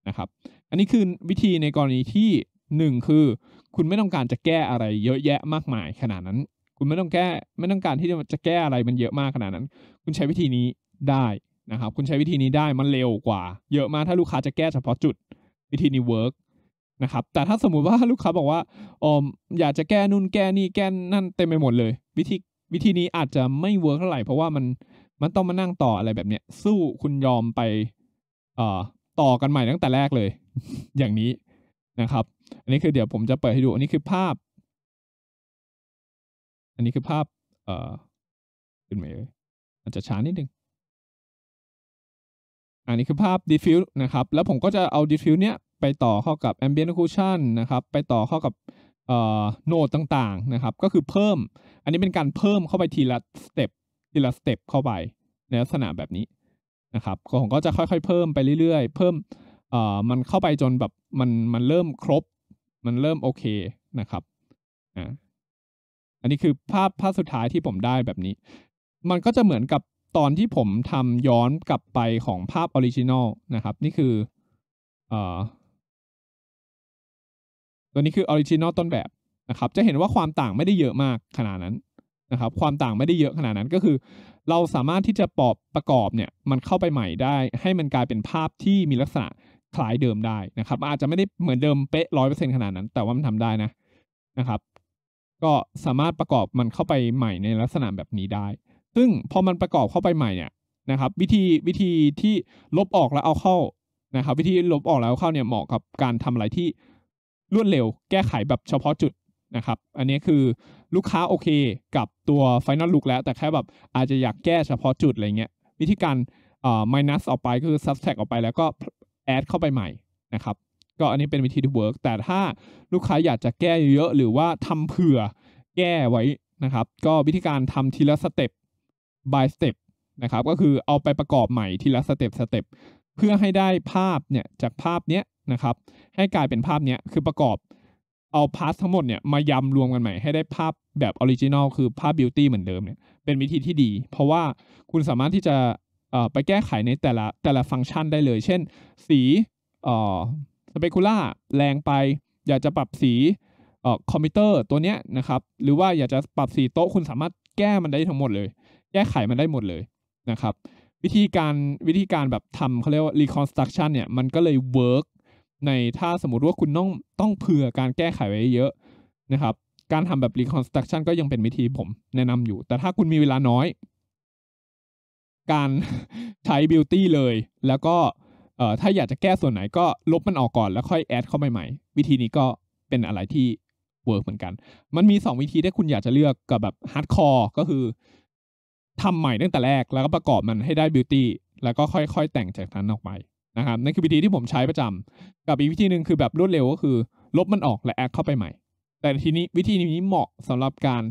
นะครับ อันนี้คือวิธีในกรณีที่หนึ่งคือ คุณไม่ต้องการจะแก้อะไรเยอะแยะมากมายขนาดนั้น คุณไม่ต้องแก้ไม่ต้องการที่จะแก้อะไรมันเยอะมากขนาดนั้น คุณใช้วิธีนี้ได้นะครับคุณใช้วิธีนี้ได้มันเร็วกว่า เยอะมากถ้าลูกค้าจะแก้เฉพาะจุด วิธีนี้เวิร์กนะครับ แต่ถ้าสมมุติว่าลูกค้าบอกว่าออมอยากจะแก้นู่นแก้นี่แก้นั่นเต็มไปหมดเลย วิธีวิธีนี้อาจจะไม่เวิร์กเท่าไหร่เพราะว่ามันมันต้องมานั่งต่ออะไรแบบเนี้ยสู้คุณยอมไป เอ่อต่อกันใหม่ตั้งแต่แรกเลย อย่างนี้นะครับ อันนี้คือเดี๋ยวผมจะเปิดให้ดูอันนี้คือภาพ อันนี้คือภาพเอ่อ ขึ้นมามอาจจะช้านิดนึงอันนี้คือภาพ diffuse นะครับ แล้วผมก็จะเอา diffuse เนี้ยไปต่อเข้ากับ ambient occlusion นะครับ ไปต่อเข้ากับโนดต่างๆนะครับก็คือเพิ่ม อันนี้เป็นการเพิ่มเข้าไปทีละสเต็ปทีละสเต็ปเข้าไปในลักษณะแบบนี้นะครับผมก็จะค่อยๆเพิ่มไปเรื่อยๆเพิ่มมันเข้าไปจนแบบมันมันเริ่มครบ มันเริ่มโอเคนะครับออันนี้คือภาพภาพสุดท้ายที่ผมได้แบบนี้ มันก็จะเหมือนกับตอนที่ผมทำย้อนกลับไปของภาพออริจินอลนะครับ นี่คือเอ่อตัวนี้คือออริจินอลต้นแบบนะครับ จะเห็นว่าความต่างไม่ได้เยอะมากขนาดนั้นนะครับ ความต่างไม่ได้เยอะขนาดนั้นก็คือ เราสามารถที่จะปอบประกอบเนี่ย มันเข้าไปใหม่ได้ ให้มันกลายเป็นภาพที่มีลักษณะคล้ายเดิมได้นะครับ อาจจะไม่ได้ เหมือนเดิมเป๊ะร้อยเปอร์เซ็นขนาดนั้น แต่ว่ามันทำได้นะนะครับ ก็สามารถประกอบมันเข้าไปใหม่ในลักษณะแบบนี้ได้ซึ่งพอมันประกอบเข้าไปใหม่เนี่ยนะครับวิธีวิธีที่ลบออกแล้วเอาเข้านะครับวิธีลบออกแล้วเข้าเนี่ยเหมาะกับการทำอะไรที่รวดเร็วแก้ไขแบบเฉพาะจุดนะครับอันนี้คือลูกค้าโอเคกับตัวไฟนอลลุกแล้ว แต่แค่แบบอาจจะอยากแก้เฉพาะจุดอะไรเงี้ยวิธีการเอ่อม i นัสออกไปคือซับแท็กออกไปแล้วก็แอดเข้าไปใหม่นะครับก็อันนี้เป็นวิธีที่ิร์กแต่ถ้าลูกค้าอยากจะแก้เยอะหรือว่าทำเผื่อแก้ไว้นะครับก็วิธีการทำทีละสเต็ป by step นะครับ ก็คือเอาไปประกอบใหม่ทีละสเต็ปสเต็ป เพื่อให้ได้ภาพเนี่ยจากภาพเนี้ยนะครับ ให้กลายเป็นภาพเนี้ย คือประกอบเอาพาร์ททั้งหมดเนี่ยมายำรวมกันใหม่ให้ได้ภาพแบบออริจินอล คือภาพบิวตี้เหมือนเดิมเนี่ย เป็นวิธีที่ดี เพราะว่าคุณสามารถที่จะไปแก้ไขในแต่ละแต่ละฟังก์ชันได้เลย เช่น สีสเปกุล่าแรงไป อยากจะปรับสีคอมพิวเตอร์ตัวเนี้ยนะครับ หรือว่าอยากจะปรับสีโต๊ะ คุณสามารถแก้มันได้ทั้งหมดเลยแก้ไขมันได้หมดเลยนะครับ วิธีการวิธีการแบบทำเขาเรียกว่า reconstruction เนี่ย มันก็เลย work ในถ้าสมมติว่าคุณต้องต้องเผื่อการแก้ไขไว้เยอะนะครับ การทำแบบ reconstruction ก็ยังเป็นวิธีผมแนะนำอยู่ แต่ถ้าคุณมีเวลาน้อย การใช้ beauty เลย แล้วก็เอ่อถ้าอยากจะแก้ส่วนไหนก็ลบมันออกก่อน แล้วค่อยแอดเข้าใหม่ๆวิธีนี้ก็เป็นอะไรที่เวิร์กเหมือนกัน มันมี2วิธีที่คุณอยากจะเลือกกับแบบฮาร์ดคอร์ก็คือทำใหม่ตั้งแต่แรก แล้วก็ประกอบมันให้ได้บิวตี้แล้วก็ค่อยๆ แต่งจากนั้นออกไปนะครับนั่นคือวิธีที่ผมใช้ประจำ กับอีกวิธีหนึ่งคือแบบรวดเร็วก็คือ ลบมันออกและแอดเข้าไปใหม่ แต่ทีนี้วิธีนี้เหมาะสำหรับการ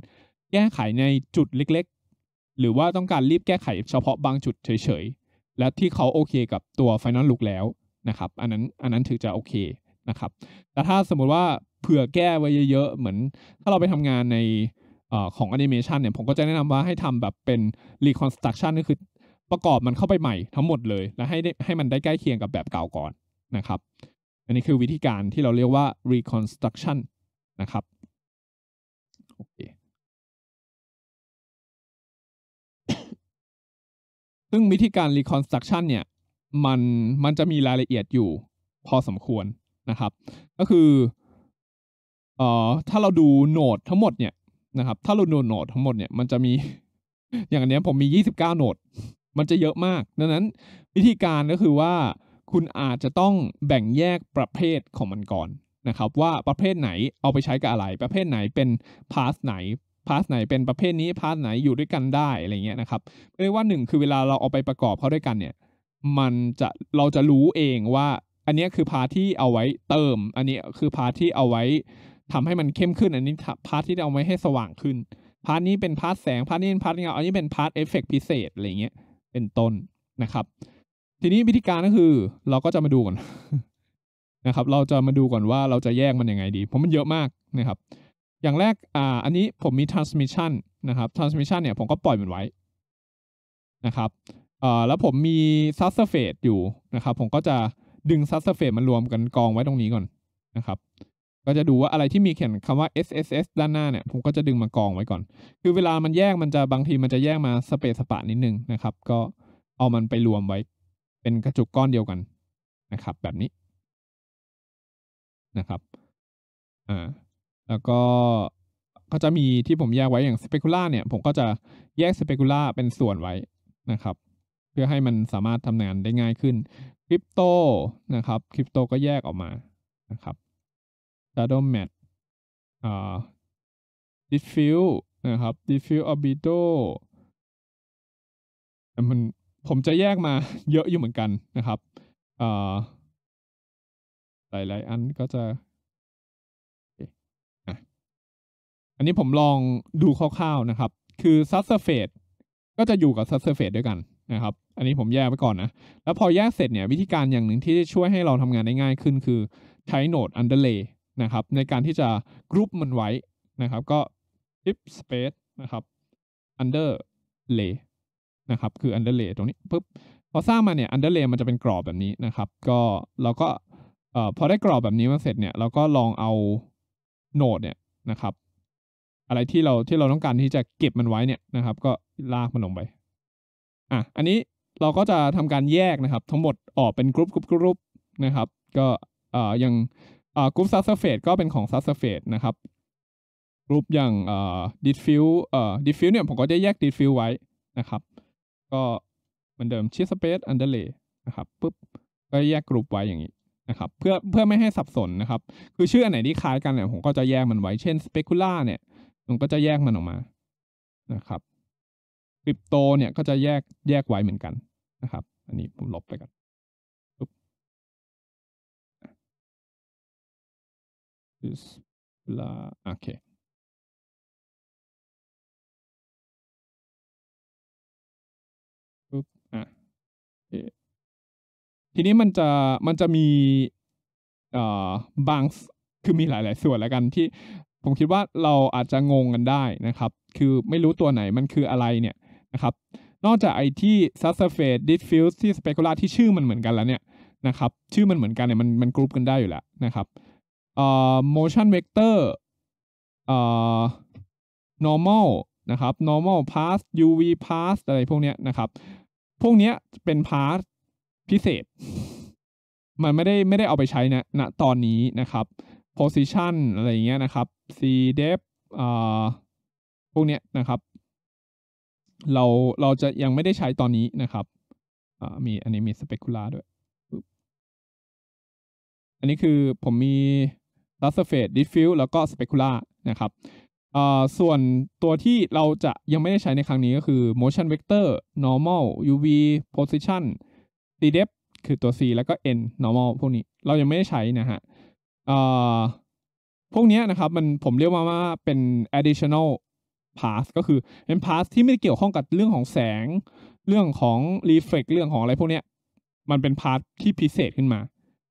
แก้ไขในจุดเล็กๆ หรือว่าต้องการรีบแก้ไขเฉพาะบางจุดเฉยๆ และที่เขาโอเคกับตัว Final Look แล้วนะครับอันนั้นอันนั้นถือจะโอเคนะครับแต่ถ้าสมมุติว่าเผื่อแก้ไว้เยอะๆเหมือนถ้าเราไปทำงานในของแอนิเมชันเนี่ยผมก็จะแนะนำว่าให้ทำแบบเป็นรีคอนสตรักชันก็คือ ประกอบมันเข้าไปใหม่ทั้งหมดเลย แล้วให้ให้มันได้ใกล้เคียงกับแบบเก่าก่อนนะครับอันนี้คือวิธีการที่เราเรียกว่า reconstruction นะครับโอเค ซึ่งวิธีการ reconstruction เนี่ยมันมันจะมีรายละเอียดอยู่พอสมควรนะครับ ก็คือเอ่อถ้าเราดูโนดทั้งหมดเนี่ยนะครับถ้าเราดูโหนดทั้งหมดเนี่ยมันจะมี อย่างอันนี้ผมมี 29โหนดมันจะเยอะมากดังนั้นวิธีการก็คือว่าคุณอาจจะต้องแบ่งแยกประเภทของมันก่อนนะครับ ว่าประเภทไหนเอาไปใช้กับอะไร ประเภทไหนเป็นพาสไหนพาสไหนเป็นประเภทนี้พาสไหนอยู่ด้วยกันได้อะไรเงี้ยนะครับเรียกว่าหนึ่งคือเวลาเราเอาไปประกอบเข้าด้วยกันเนี่ยมันจะเราจะรู้เองว่า อันนี้คือพาที่เอาไว้เติม อันนี้คือพาที่เอาไว้ทำให้มันเข้มขึ้นอันนี้พาร์ทที่เอาไว้ให้สว่างขึ้น พาร์ทนี้เป็นพาร์ทแสงพาร์ทนี้เป็นพาร์ทเงาอันนี้เป็นพาร์ทเอฟเฟกพิเศษอะไรเงี้ย เป็นต้นนะครับ ทีนี้วิธีการก็คือ เราก็จะมาดูก่อนนะครับ เราจะมาดูก่อนว่าเราจะแยกมันยังไงดีเพราะมันเยอะมากนะครับ อย่างแรกอ่าอันนี้ผมมี transmission นะครับ transmission เนี่ย ผมก็ปล่อยมันไว้นะครับเอ่อแล้วผมมี subsurface อยู่นะครับ ผมก็จะดึง subsurface มันรวมกันกองไว้ตรงนี้ก่อนนะครับก็จะดูว่าอะไรที่มีเขียนคำว่า S S S ด้านหน้าเนี่ย ผมก็จะดึงมากองไว้ก่อน คือเวลามันแยกมันจะบางทีมันจะแยกมาสเปซสปะนิดนึงนะครับ ก็เอามันไปรวมไว้เป็นกระจุกก้อนเดียวกันนะครับ แบบนี้นะครับ อ่าแล้วก็ก็จะมีที่ผมแยกไว้อย่างสเปกุล่าเนี่ย ผมก็จะแยกสเปกุล่าเป็นส่วนไว้นะครับ เพื่อให้มันสามารถทำงานได้ง่ายขึ้นคริปโตนะครับคริปโตก็แยกออกมา นะครับ shadow mat อ่า diffuse นะครับ diffuse albedo แต่มันผมจะแยกมาเยอะอยู่เหมือนกันนะครับอ่าหลายๆอันก็จะ อันนี้ผมลองดูคร่าวๆ นะครับ คือซั r เ a c e ฟก็จะอยู่กับซั r เ a c e ฟด้วยกันนะครับ อันนี้ผมแยกไปก่อนนะ แล้วพอแยกเสร็จเนี่ยวิธีการอย่างหนึ่งที่ช่วยให้เราทำงานได้ง่ายขึ้นคือใช้โนด underlay นะครับในการที่จะกรุ๊ปมันไว้นะครับก็ if space นะครับ under lay นะครับคือ under lay ตรงนี้ปุ๊บพอสร้างมาเนี่ย under lay มันจะเป็นกรอบแบบนี้นะครับ ก็เราก็เอ่อพอได้กรอบแบบนี้มาเสร็จเนี่ยเราก็ลองเอาโนดเนี่ยนะครับอะไรที่เราที่เราต้องการที่จะเก็บมันไว้เนี่ยนะครับ ก็ลากมันลงไปอ่ะอันนี้เราก็จะทำการแยกนะครับ ทั้งหมดออกเป็นกรุ๊ปกรุ๊ปกรุ๊ปนะครับก็เอ่ออย่างอ่ากรุ๊ปซัสเฟตก็เป็นของซัสเฟตนะครับกรุ๊ปอย่างอ่อดิฟฟิวอ่อดิฟฟิวเนี่ย ผมก็จะแยกดิฟฟิวไว้นะครับก็เหมือนเดิมชิสเปซอันเดอร์เลยนะครับปุ๊บก็แยกกรุ๊ปไว้อย่างนี้นะครับเพื่อเพื่อไม่ให้สับสนนะครับคือชื่ออันไหนที่คล้ายกันเนี่ยผมก็จะแยกมันไว้เช่น specula เนี่ยผมก็จะแยกมันออกมานะครับคริปโตเนี่ยก็จะแยกแยกไว้เหมือนกันนะครับ อันนี้ผมลบไปกัน l u s bla. o k อทีนี้มันจะมันจะมีเอ่อบางคือมีหลาย ๆ ส่วนแล้วกันที่ ผมคิดว่าเราอาจจะงงกันได้นะครับ คือไม่รู้ตัวไหนมันคืออะไรเนี่ยนะครับนอกจากไอที่ subsurface diffuse ที่ specular ที่ชื่อมันเหมือนกันแล้วเนี่ยนะครับ ชื่อมันเหมือนกันเนี่ย มันมันกรุ๊ปกันได้อยู่แล้วนะครับเอ่อ motion vector เอ่อ normal นะครับ normal path uv path อะไรพวกเนี้ยนะครับ พวกเนี้ยเป็น path พิเศษ มันไม่ได้ไม่ได้เอาไปใช้นะณตอนนี้นะครับ position อะไรเงี้ยนะครับ c depth เอ่อ พวกเนี้ยนะครับ เราเราจะยังไม่ได้ใช้ตอนนี้นะครับมีอันนี้มี specular ด้วย อันนี้คือผมมีลัสเซเฟตดิฟิลแล้วก็สเปกุล่านะครับ ส่วนตัวที่เราจะยังไม่ได้ใช้ในครั้งนี้ก็คือ motion vector normal uv position c d e p คือตัว c แล้วก็ n normal พวกนี้เรายังไม่ได้ใช้นะฮะพวกนี้นะครับ มันผมเรียกว่าว่าเป็น additional p a s s ก็คือ เป็น p a s s ที่ไม่เกี่ยวข้องกับเรื่องของแสงเรื่องของ reflect เรื่องของอะไรพวกนี้มันเป็น p a s s ที่พิเศษขึ้นมา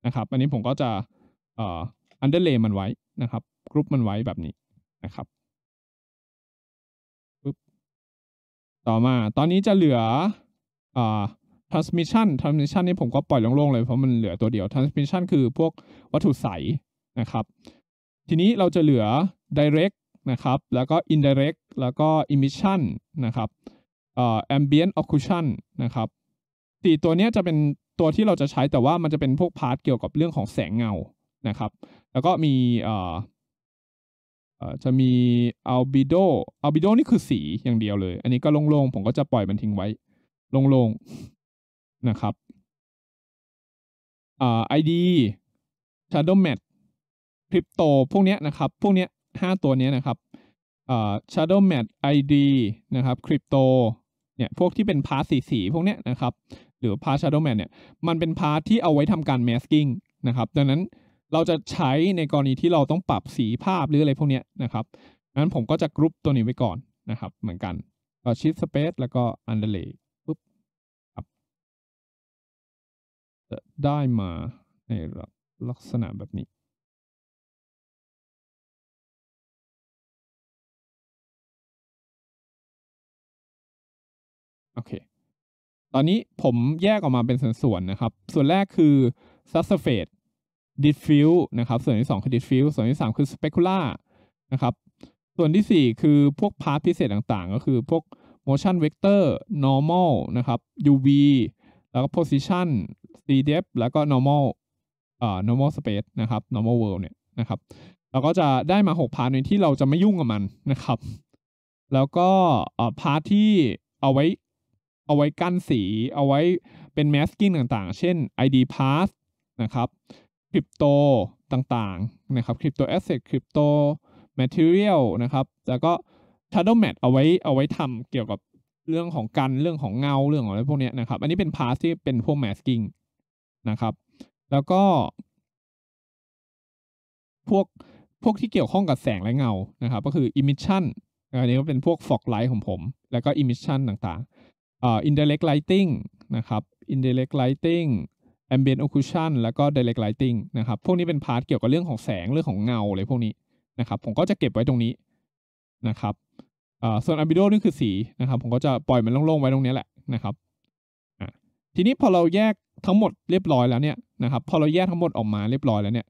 นะครับอันนี้ผมก็จะอันเดอร์เลย์มันไว้นะครับกรุ๊ปมันไว้แบบนี้นะครับต่อมา ตอนนี้จะเหลืออ่า transmission transmission นี่ผมก็ปล่อยโล่งๆเลยเพราะมันเหลือตัวเดียว transmission คือพวกวัตถุใสนะครับ ทีนี้เราจะเหลือ direct นะครับ แล้วก็ indirect แล้วก็ emission นะครับเอ่อ ambient occlusion นะครับสี่ตัวนี้จะเป็นตัวที่เราจะใช้แต่ว่ามันจะเป็นพวกพาร์ทเกี่ยวกับเรื่องของแสงเงานะครับ แล้วก็มีเอ่อจะมีอัลบิโดอัลบิโดนี่คือสีอย่างเดียวเลย อันนี้ก็โล่งๆ ผมก็จะปล่อยมันทิ้งไว้โล่งๆ นะครับอ่า ID Shadow Mat Crypto พวกเนี้ยนะครับ พวกเนี้ยห้าตัวเนี้ยนะครับอ่า Shadow Mat ID นะครับ Crypto เนี่ย พวกที่เป็นพาสสีสีพวกเนี้ยนะครับ หรือพาร์ด Shadow Mat เนี่ย มันเป็นพาสทที่เอาไว้ทำการ masking นะครับ ดังนั้นเราจะใช้ในกรณีที่เราต้องปรับสีภาพหรืออะไรพวกนี้นะครับงั้นผมก็จะกรุ๊ปตัวนี้ไว้ก่อนนะครับเหมือนกันก็ชิ i f สเปซแล้วก็อันเดล a y ปุ๊บครับจะได้มาในลักษณะแบบนี้ โอเค ตอนนี้ผมแยกออกมาเป็นส่วนๆนะครับ ส่วนแรกคือซัส s u r f a c e ดิฟฟิลนะครับส่วนที่2คือดิฟฟิลส่วนที่3คือสเปกุล่านะครับ ส่วนที่4คือพวกพาร์ทพิเศษต่างๆ ก็คือพวกโมั่นเวกเตอร์นอร์มอลนะครับ uv แล้วก็โพซิชัน cdepth แล้วก็นอร์มอลอ่านอร์มอลสเปซนะครับนอร์มอลเวิลด์เนี่ยนะครับ เราก็จะได้มา 6พาร์ทในที่เราจะไม่ยุ่งกับมันนะครับ แล้วก็พาร์ทที่เอาไว้เอาไว้กั้นสีเอาไว้เป็นแมสกิ้งต่างๆ เช่น id path นะครับคริปโตต่างๆนะครับคริปโตแอสเซทคริปโตแมทเทียลนะครับแล้วก็ชาร์ดแมทเอาไว้เอาไว้ทำเกี่ยวกับเรื่องของกันเรื่องของเงา เรื่องของอะไรพวกนี้นะครับ อันนี้เป็นพาสที่เป็นพวกแมสกิ้งนะครับแล้วก็ พวกพวกที่เกี่ยวข้องกับแสงและเงานะครับก็คืออิมิชชั่นอันนี้ก็เป็นพวกฟอกไลท์ของผม แล้วก็อิมิชชั่นต่างๆอ่อินเดเล็กไล g ิงนะครับอินเดเล็กไลทิง ambient occlusion แล้วก็ direct lighting นะครับ พวกนี้เป็นพาร์ทเกี่ยวกับเรื่องของแสงเรื่องของเงาอะไรพวกนี้นะครับผมก็จะเก็บไว้ตรงนี้นะครับส่วน albedo นี่คือสีนะครับ ผมก็จะปล่อยมันโล่งๆ ไว้ตรงนี้แหละนะครับ ทีนี้พอเราแยกทั้งหมดเรียบร้อยแล้วเนี่ยนะครับ พอเราแยกทั้งหมดออกมาเรียบร้อยแล้วเนี่ย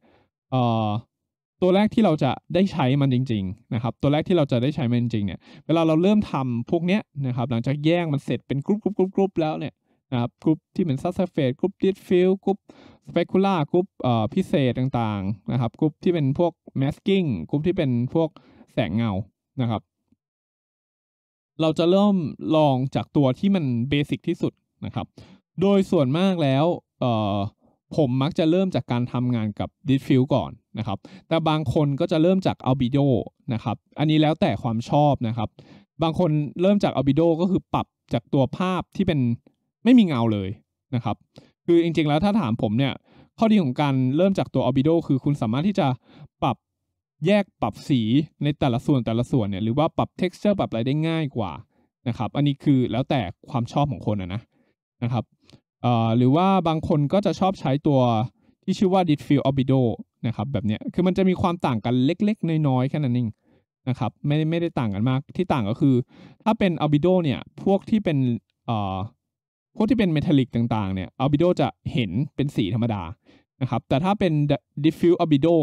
ตัวแรกที่เราจะได้ใช้มันจริงๆนะครับตัวแรกที่เราจะได้ใช้มันจริงเนี่ยเวลาเราเริ่มทำพวกเนี้ยนะครับหลังจากแยกมันเสร็จเป็นกรุ๊ปๆๆแล้วเนี่ยนะครับกลุ่มที่เป็นซัสเซเฟตกลุ่มดิสฟิลกลุ่มสเปกุล่ากลุ่มพิเศษต่างๆนะครับกลุ่มที่เป็นพวกแมสกิ้งกลุ่มที่เป็นพวกแสงเงานะครับเราจะเริ่มลองจากตัวที่มันเบสิกที่สุดนะครับ โดยส่วนมากแล้วผมมักจะเริ่มจากการทำงานกับดิสฟิลก่อนนะครับ แต่บางคนก็จะเริ่มจากอัลบิโดนะครับ อันนี้แล้วแต่ความชอบนะครับ บางคนเริ่มจากอัลบิโดก็คือปรับจากตัวภาพที่เป็นไม่มีเงาเลยนะครับ คือจริงๆแล้วถ้าถามผมเนี่ย ข้อดีของการเริ่มจากตัวอ l บิโดคือคุณสามารถที่จะปรับแยกปรับสีในแต่ละส่วนแต่ละส่วนเนี่ยหรือว่าปรับเท็กซ์เจอร์ปรับอะไรได้ง่ายกว่านะครับ อันนี้คือแล้วแต่ความชอบของคนนะนะครับ หรือว่าบางคนก็จะชอบใช้ตัวที่ชื่อว่า d i d f e e l Albedo นะครับแบบเนี้ยคือมันจะมีความต่างกันเล็ก ๆ น้อยๆแค่นั้นเองนะครับไม่ไม่ได้ต่างกันมากที่ต่างก็คือ ถ้าเป็น Albedo เนี่ยพวกที่เป็นพวกที่เป็นเมทัลลิกต่างๆ เนี่ยอัลบิโดจะเห็นเป็นสีธรรมดานะครับ แต่ถ้าเป็น diffuse albedo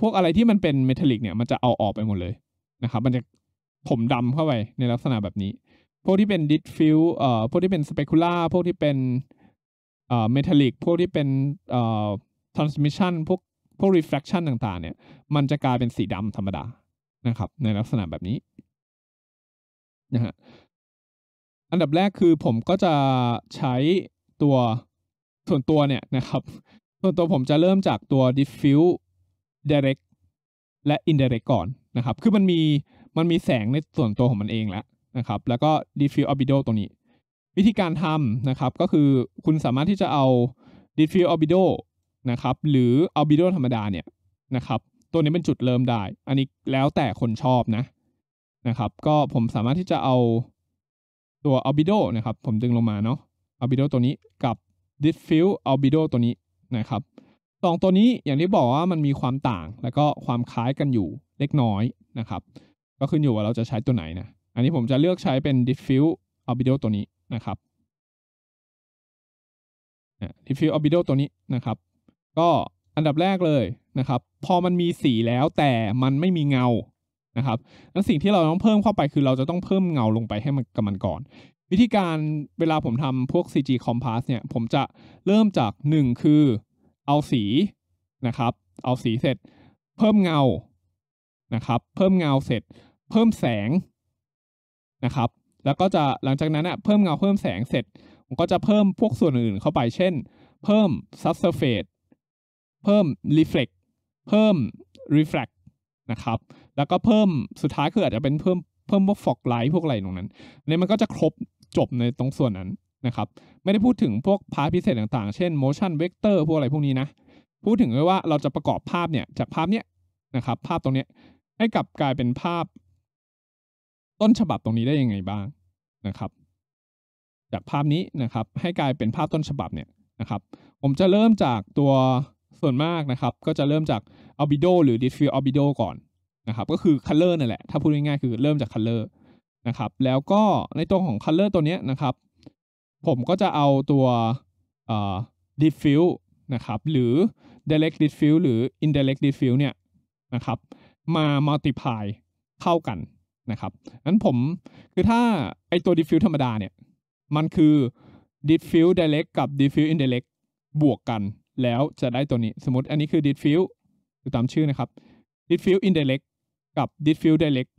พวกอะไรที่มันเป็นเมทัลลิกเนี่ยมันจะเอาออกไปหมดเลยนะครับ มันจะถมดำเข้าไปในลักษณะแบบนี้ พวกที่เป็น diffuse เอ่อพวกที่เป็น specular พวกที่เป็นเอ่อเมทัลลิกพวกที่เป็นเอ่อ transmission พวกพวก r e f ฟล c t i o n ต่างๆเนี่ย มันจะกลายเป็นสีดำธรรมดานะครับ ในลักษณะแบบนี้นะฮะอันดับแรกคือผมก็จะใช้ตัวส่วนตัวเนี่ยนะครับ ส่วนตัวผมจะเริ่มจากตัว diffuse direct และ indirect ก่อนนะครับ คือมันมีมันมีแสงในส่วนตัวของมันเองแล้วนะครับ แล้วก็ diffuse albedo ตรงนี้ วิธีการทำนะครับก็คือคุณสามารถที่จะเอา diffuse albedo นะครับหรือ albedo ธรรมดาเนี่ยนะครับ ตัวนี้เป็นจุดเริ่มได้ อันนี้แล้วแต่คนชอบนะนะครับ ก็ผมสามารถที่จะเอาตัว albedo นะครับผมดึงลงมาเนาะ albedo ตัวนี้กับ diffuse albedo ตัวนี้นะครับสองตัวนี้อย่างที่บอกว่ามันมีความต่างแล้วก็ความคล้ายกันอยู่เล็กน้อยนะครับก็ขึ้นอยู่ว่าเราจะใช้ตัวไหนนะอันนี้ผมจะเลือกใช้เป็น diffuse albedo ตัวนี้นะครับ diffuse albedo ตัวนี้นะครับ ก็อันดับแรกเลยนะครับ พอมันมีสีแล้วแต่มันไม่มีเงานะครับแล้วสิ่งที่เราต้องเพิ่มเข้าไปคือเราจะต้องเพิ่มเงาลงไปให้มันกับมันก่อน วิธีการเวลาผมทำพวก CG Compass เนี่ย ผมจะเริ่มจาก1คือ เอาสีนะครับ เอาสีเสร็จ เพิ่มเงา นะครับ เพิ่มเงาเสร็จ เพิ่มแสง นะครับ แล้วก็จะหลังจากนั้นเนะ่ยเพิ่มเงา เพิ่มแสงเสร็จผมก็จะเพิ่มพวกส่วนอื่นเข้าไป เช่น เพิ่ม subsurface เพิ่ม reflect เพิ่ม reflect นะครับ แล้วก็เพิ่มสุดท้ายคืออาจจะเป็นเพิ่มเพิ่มพวกฟอกไลท์พวกอะไรตรงนั้น เนี่ยมันก็จะครบจบในตรงส่วนนั้นนะครับ ไม่ได้พูดถึงพวกพาร์ทพิเศษต่างๆ เช่น motion vector พวกอะไรพวกนี้นะ พูดถึงเลยว่าเราจะประกอบภาพเนี่ย จากภาพเนี้ยนะครับ ภาพตรงเนี้ยให้กลับกลายเป็นภาพ ต้นฉบับตรงนี้ได้ยังไงบ้างนะครับ จากภาพนี้นะครับ ให้กลายเป็นภาพต้นฉบับเนี่ยนะครับ ผมจะเริ่มจากตัวส่วนมากนะครับก็จะเริ่มจากัลบิโดหรือดิฟฟิลอัลบิโดก่อนนะครับก็คือคัลเลอร์นั่นแหละ ถ้าพูดง่ายๆคือเริ่มจากคัลเลอร์นะครับแล้วก็ในตัวของคัลเลอร์ตัวเนี้ยนะครับผมก็จะเอาตัวดิฟฟิลนะครับหรือเดเล็กดิฟฟิลหรืออินเดเล็กดิฟฟิลเนี่ยนะครับมามัลติพายเข้ากันนะครับนั้นผมคือถ้าไอตัวดิฟฟิลธรรมดาเนี่ยมันคือดิฟฟิลเดเล็กกับดิฟฟิลอินเดเล็กบวกกันแล้วจะได้ตัวนี้สมมติอันนี้คือ diffuse คือตามชื่อนะครับ diffuse indirect กับ diffuse direct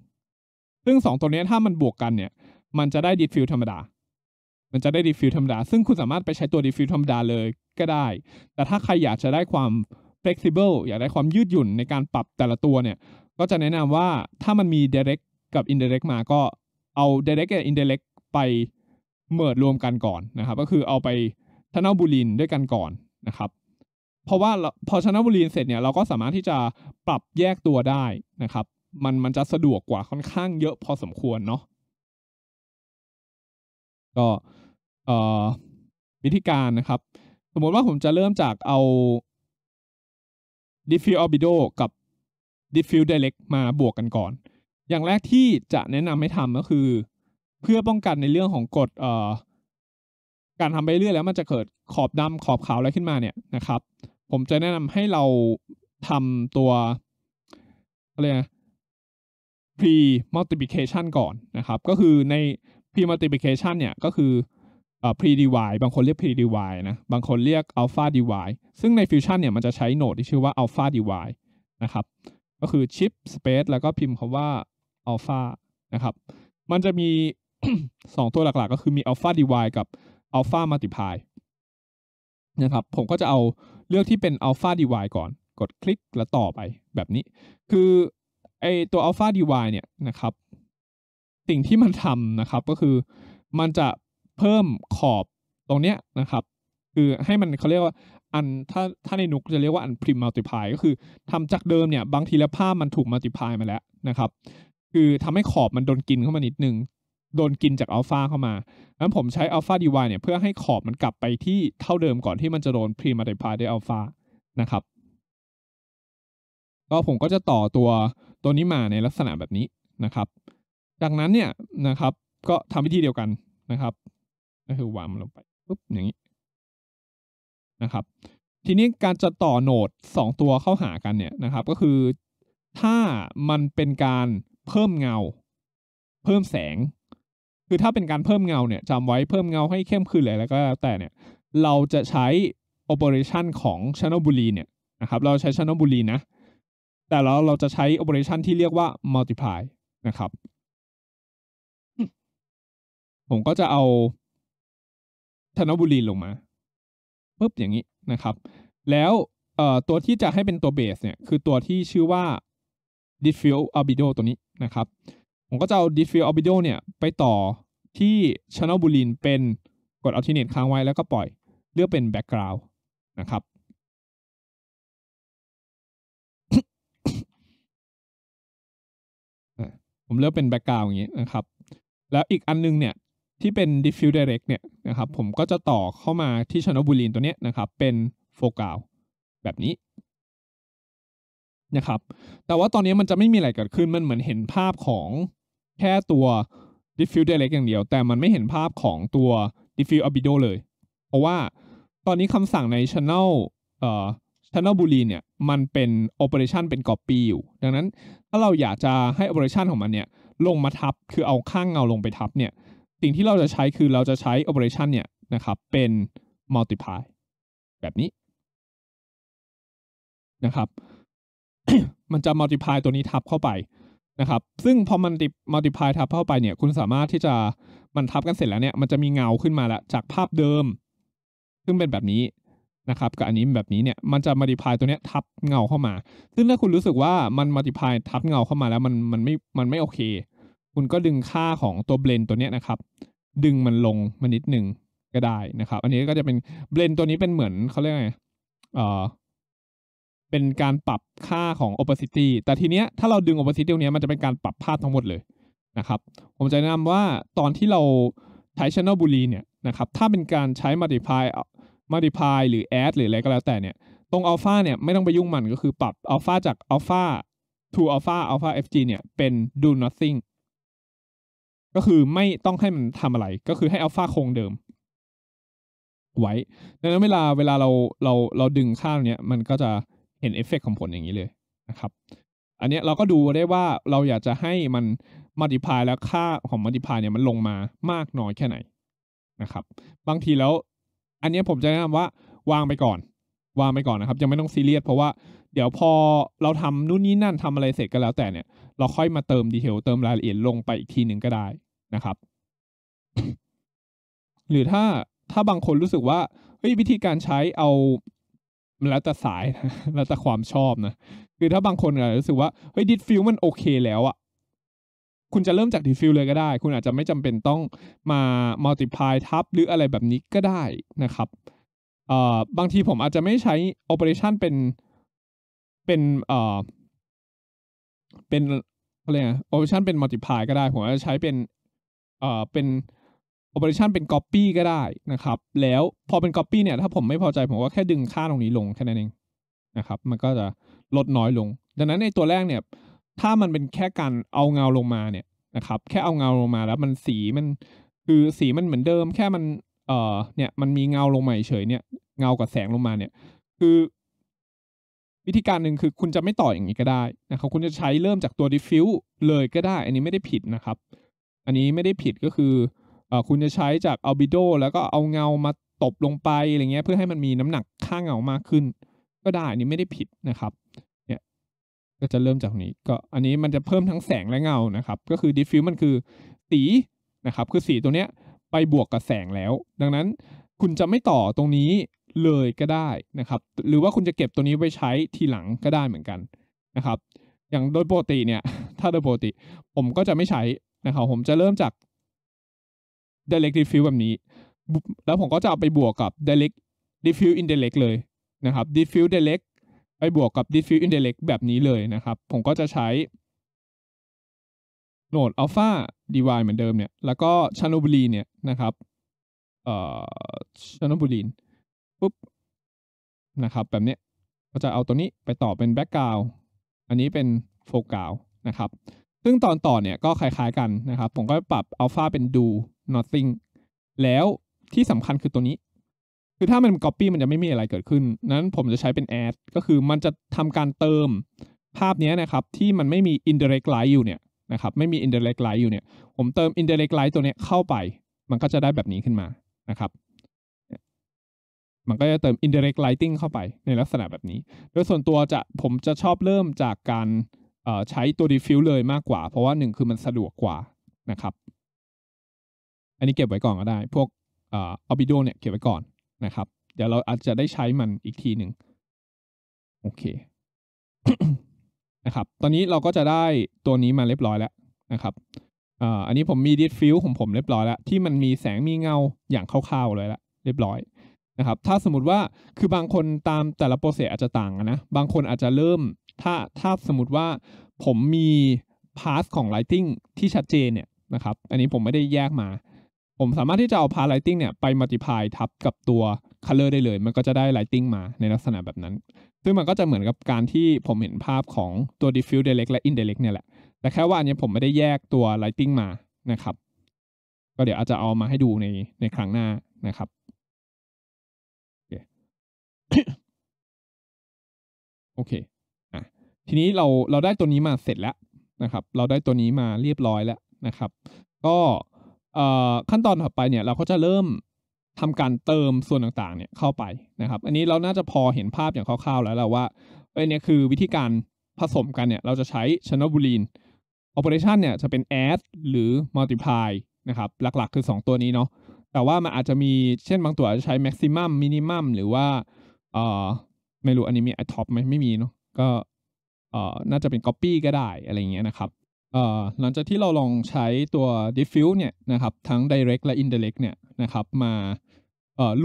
ซึ่งสองตัวนี้ถ้ามันบวกกันเนี่ย มันจะได้ diffuse ธรรมดามันจะได้ diffuse ธรรมดา ซึ่งคุณสามารถไปใช้ตัว diffuse ธรรมดาเลยก็ได้แต่ถ้าใครอยากจะได้ความ flexible อยากได้ความยืดหยุ่นในการปรับแต่ละตัวเนี่ย ก็จะแนะนำว่าถ้ามันมี direct กับ indirect มาก็เอา direct กับ indirect ไปเมิดรวมกันก่อนนะครับ ก็คือเอาไปทนาบูลินด้วยกันก่อนนะครับเพราะว่า พอชนะบุรีเสร็จเนี่ย เราก็สามารถที่จะปรับแยกตัวได้นะครับ มันมันจะสะดวกกว่าค่อนข้างเยอะพอสมควรเนาะก็ เอ่อ วิธีการนะครับ สมมติว่าผมจะเริ่มจากเอา diffuse albedo กับ diffuse direct มาบวกกันก่อน อย่างแรกที่จะแนะนำให้ทำก็คือ เพื่อป้องกันในเรื่องของกฎเอ่อการทำไปเรื่อยแล้ว มันจะเกิดขอบดำขอบขาวอะไรขึ้นมาเนี่ยนะครับ ผมจะแนะนำให้เราทำตัวอะไรนะ pre multiplication ก่อนนะครับก็คือใน pre multiplication เนี่ยก็คือ pre divide บางคนเรียก pre divide นะ บางคนเรียก alpha divide ซึ่งใน fusion เนี่ยมันจะใช้โนดที่ชื่อว่า alpha divide นะครับ ก็คือ chip space แล้วก็พิมพ์คำว่า alpha นะครับ มันจะมีสองตัวหลักๆ ก็คือมี alpha divide กับอัลฟามัลติพายนะครับ ผมก็จะเอาเลือกที่เป็นอัลฟาดีวก่อน กดคลิกแล้วต่อไปแบบนี้ คือไอตัวอัลฟาดีวเนี่ยนะครับ สิ่งที่มันทำนะครับก็คือมันจะเพิ่มขอบตรงเนี้ยนะครับ คือให้มันเขาเรียกว่า อันถ้าถ้าในนุก จะเรียกว่าอันพริมมัลติพายก็คือทำจากเดิมเนี่ย บางทีแล้วภาพมันถูกมัลติพายมาแล้วนะครับคือทำให้ขอบมันโดนกินเข้ามานิดนึงโดนกินจากอัลฟาเข้ามางั้นผมใช้อัลฟาดีวเนี่ยเพื่อให้ขอบมันกลับไปที่เท่าเดิมก่อนที่มันจะโดนพรีมาติพายด้วยอัลฟานะครับ ก็ผมก็จะต่อตัวตัวนี้มาในลักษณะแบบนี้นะครับจากนั้นเนี่ยนะครับ ก็ทำวิธีเดียวกันนะครับ ก็คือวางลงไปปุ๊บอย่างนี้นะครับ ทีนี้การจะต่อโหนดสองตัวเข้าหากันเนี่ยนะครับ ก็คือถ้ามันเป็นการเพิ่มเงา เพิ่มแสงคือถ้าเป็นการเพิ่มเงาเนี่ยจำไว้เพิ่มเงาให้เข้มขึ้นเลยแล้วก็แต่เนี่ย เราจะใช้ operation ของชานอบุรีเนี่ยนะครับ เราใช้ชานอบุรีนะ แต่เราเราจะใช้ operation ที่เรียกว่า multiply นะครับ ผมก็จะเอาชานอบุรีลงมาปุ๊บอย่างนี้นะครับ แล้วตัวที่จะให้เป็นตัวเบสเนี่ยคือตัวที่ชื่อว่า diffuse albedo ตัวนี้นะครับผมก็จะเอา d i f f u s e l d Orbital เนี่ยไปต่อที่ Channel b o o l e a n เป็นกด alternate ค้างไว้แล้วก็ปล่อย เลือกเป็น background นะครับผมเลือกเป็น background อย่างนี้นะครับ แล้วอีกอันนึงเนี่ยที่เป็น diffuse direct เนี่ยนะครับผมก็จะต่อเข้ามาที่ channel boolean ตัวเนี้ยนะครับ เป็น Foreground แบบนี้นะครับแต่ว่าตอนนี้มันจะไม่มีอะไรเกิดขึ้นมันเหมือนเห็นภาพของแค่ตัว diffuse direct อย่างเดียว แต่มันไม่เห็นภาพของตัว diffuse albedo เลย เพราะว่าตอนนี้คำสั่งใน channel เอ่อ channel boolean เนี่ย มันเป็น operation เป็น copy อยู่ ดังนั้นถ้าเราอยากจะให้ operation ของมันเนี่ย ลงมาทับคือเอาข้างเงาลงไปทับเนี่ย สิ่งที่เราจะใช้คือเราจะใช้ operation เนี่ยนะครับ เป็น multiply แบบนี้ นะครับ มันจะ multiply ตัวนี้ทับเข้าไปนะครับ ซึ่งพอมันมัลติพายทับเข้าไปเนี่ย คุณสามารถที่จะมันทับกันเสร็จแล้วเนี่ย มันจะมีเงาขึ้นมาละจากภาพเดิม ซึ่งเป็นแบบนี้นะครับ กับอันนี้แบบนี้เนี่ย มันจะมัลติพายตัวเนี้ยทับเงาเข้ามา ซึ่งถ้าคุณรู้สึกว่ามันมัลติพายทับเงาเข้ามาแล้ว มันมันไม่มันไม่โอเค คุณก็ดึงค่าของตัวเบลนตัวเนี้ยนะครับ ดึงมันลงมานิดหนึ่งก็ได้นะครับ อันนี้ก็จะเป็นเบลนตัวนี้เป็นเหมือนเขาเรียกไงเอ่อเป็นการปรับค่าของ opacity แต่ทีเนี้ยถ้าเราดึง opacity ตรงนี้มันจะเป็นการปรับภาพทั้งหมดเลยนะครับ ผมจะแนะนำว่าตอนที่เราใช้ channel boolean เนี่ยนะครับถ้าเป็นการใช้ multiply multiply หรือ add หรืออะไรก็แล้วแต่เนี่ย ตรง alpha เนี่ยไม่ต้องไปยุ่งมัน ก็คือปรับ alpha จาก alpha to alpha alpha fg เนี่ยเป็น do nothing ก็คือไม่ต้องให้มันทำอะไร ก็คือให้ alpha คงเดิม ไว้ดังนั้นเวลาเวลาเราเราเราดึงค่าเนี้ยมันก็จะเห็นเอฟเฟกของผลอย่างนี้เลยนะครับ อันนี้เราก็ดูได้ว่าเราอยากจะให้มันมัลติพายแล้วค่าของมัลติพายเนี่ยมันลงมามากน้อยแค่ไหนนะครับ บางทีแล้ว อันนี้ผมจะแนะนำว่าวางไปก่อน วางไปก่อนนะครับ ยังไม่ต้องซีเรียสเพราะว่าเดี๋ยวพอเราทำนู่นนี่นั่นทำอะไรเสร็จก็แล้วแต่เนี่ย เราค่อยมาเติมดีเทลเติมรายละเอียดลงไปอีกทีหนึ่งก็ได้นะครับ หรือถ้าถ้าบางคนรู้สึกว่าเฮ้ยวิธีการใช้เอาแล้วแต่สายนะแล้วแต่ความชอบนะ คือถ้าบางคนอาจจะรู้สึกว่าเฮ้ยดิฟิลมันโอเคแล้วอะคุณจะเริ่มจากดิฟิลเลยก็ได้ คุณอาจจะไม่จำเป็นต้องมามัลติพลายทับหรืออะไรแบบนี้ก็ได้นะครับ เอ่อบางทีผมอาจจะไม่ใช้โอเปอเรชันเป็นเป็นเอ่อเป็นอะไรนะโอเปอเรชันเป็นมัลติพลายก็ได้ผมอาจจะใช้เป็น เอ่อเป็น operation เป็น copy ก็ได้นะครับ แล้วพอเป็น copy เนี่ย ถ้าผมไม่พอใจ ผมก็แค่ดึงค่าตรงนี้ลงแค่นั้นเองนะครับ มันก็จะลดน้อยลง ดังนั้นในตัวแรกเนี่ย ถ้ามันเป็นแค่การเอาเงาลงมาเนี่ยนะครับ แค่เอาเงาลงมาแล้วมันสีมัน คือสีมันเหมือนเดิม แค่มันเอ่อ เนี่ย มันมีเงาลงมาเฉยเนี่ย เงากับแสงลงมาเนี่ย คือ วิธีการหนึ่งคือคุณจะไม่ต่ออย่างนี้ก็ได้นะครับ คุณจะใช้เริ่มจากตัว diffuse เลยก็ได้ อันนี้ไม่ได้ผิดนะครับ อันนี้ไม่ได้ผิดก็คือคุณจะใช้จากอัลบิโดแล้วก็เอาเงามาตบลงไปอะไรเงี้ยเพื่อให้มันมีน้ำหนักข้างเงามากขึ้น ก็ได้นี่ไม่ได้ผิดนะครับเนี่ยก็จะเริ่มจากนี้ ก็อันนี้มันจะเพิ่มทั้งแสงและเงานะครับ ก็คือดิฟฟิวมันคือสีนะครับ คือสีตัวเนี้ยไปบวกกับแสงแล้ว ดังนั้นคุณจะไม่ต่อตรงนี้เลยก็ได้นะครับ หรือว่าคุณจะเก็บตัวนี้ไว้ใช้ทีหลังก็ได้เหมือนกันนะครับ อย่างโดยปกติเนี่ยถ้าโดยปกติ ผมก็จะไม่ใช้นะครับผมจะเริ่มจาก direct diffuse แบบนี้ แล้วผมก็จะเอาไปบวกกับ direct diffuse indirect เลยนะครับ diffuse direct ไปบวกกับ diffuse indirect แบบนี้เลยนะครับ ผมก็จะใช้โหนดอัลฟาดีวเหมือนเดิมเนี่ย แล้วก็ชานบุลีเนี่ยนะครับเอ่อชานบุลีปุ๊บ นะครับ แบบนี้ก็จะเอาตัวนี้ไปต่อเป็นแบ็กกราวอันนี้เป็นโฟกัสนะครับ ซึ่งตอนต่อเนี่ยก็คล้ายๆกันนะครับ ผมก็ปรับอัลฟาเป็นดู nothing แล้วที่สำคัญคือตัวนี้ คือถ้ามัน copy มันจะไม่มีอะไรเกิดขึ้น นั้นผมจะใช้เป็น add ก็คือมันจะทำการเติมภาพนี้นะครับที่มันไม่มี indirect line อยู่เนี่ยนะครับไม่มี indirect line อยู่เนี่ย ผมเติม indirect line ตัวนี้เข้าไป มันก็จะได้แบบนี้ขึ้นมานะครับมันก็จะเติม indirect lighting เข้าไปในลักษณะแบบนี้ โดยส่วนตัวจะผมจะชอบเริ่มจากการใช้ตัว diffuse เลยมากกว่า เพราะว่าหนึ่งคือมันสะดวกกว่านะครับอันนี้เก็บไว้ก่อนก็ได้ พวกเอออบิโดเนี่ยเก็บไว้ก่อนนะครับ เดี๋ยวเราอาจจะได้ใช้มันอีกทีหนึ่งโอเค นะครับ ตอนนี้เราก็จะได้ตัวนี้มาเรียบร้อยแล้วนะครับ อันนี้ผมมีดิสฟิวของผมเรียบร้อยแล้ว ที่มันมีแสงมีเงาอย่างคร่าวๆเลยละเรียบร้อย นะครับ ถ้าสมมติว่า คือบางคนตามแต่ละโปรเซสอาจจะต่างกันนะ บางคนอาจจะเริ่ม ถ้าถ้าสมมติว่าผมมีพาสของไลทิ้งที่ชัดเจนเนี่ยนะครับ อันนี้ผมไม่ได้แยกมาผมสามารถที่จะเอาพาไลติงเนี่ย ไปมัลติพายทับกับตัวคัลเลอร์ได้เลย มันก็จะได้ไลติงมาในลักษณะแบบนั้น ซึ่งมันก็จะเหมือนกับการที่ผมเห็นภาพของตัว diffuse direct และ indirect เนี่ยแหละ แต่แค่ว่าอันนี้ผมไม่ได้แยกตัวไลติงมานะครับ ก็เดี๋ยวอาจจะเอามาให้ดูในในครั้งหน้านะครับโอเคอ่ะทีนี้เราเราได้ตัวนี้มาเสร็จแล้วนะครับ เราได้ตัวนี้มาเรียบร้อยแล้วนะครับ ก็ขั้นตอนถัดไปเนี่ย เราก็จะเริ่มทำการเติมส่วนต่างๆ เนี่ยเข้าไปนะครับ อันนี้เราน่าจะพอเห็นภาพอย่างคร่าวๆแล้วแล้ว่าเอ้นเนี่ยคือวิธีการผสมกันเนี่ยเราจะใช้ชนบูลีน operation เนี่ยจะเป็น add หรือ multiply นะครับ หลักๆคือ 2 ตัวนี้เนาะแต่ว่ามันอาจจะมีเช่นบางตัวอาจจะใช้ maximum minimum หรือว่าเอ่อไม่รู้อันนี้มี i top ไหมไม่มีเนาะก็เอ่อน่าจะเป็น copy ก็ได้อะไรเงี้ยนะครับหลังจากที่เราลองใช้ตัว diffuse เนี่ยนะครับ ทั้ง direct และ indirect เนี่ยนะครับมา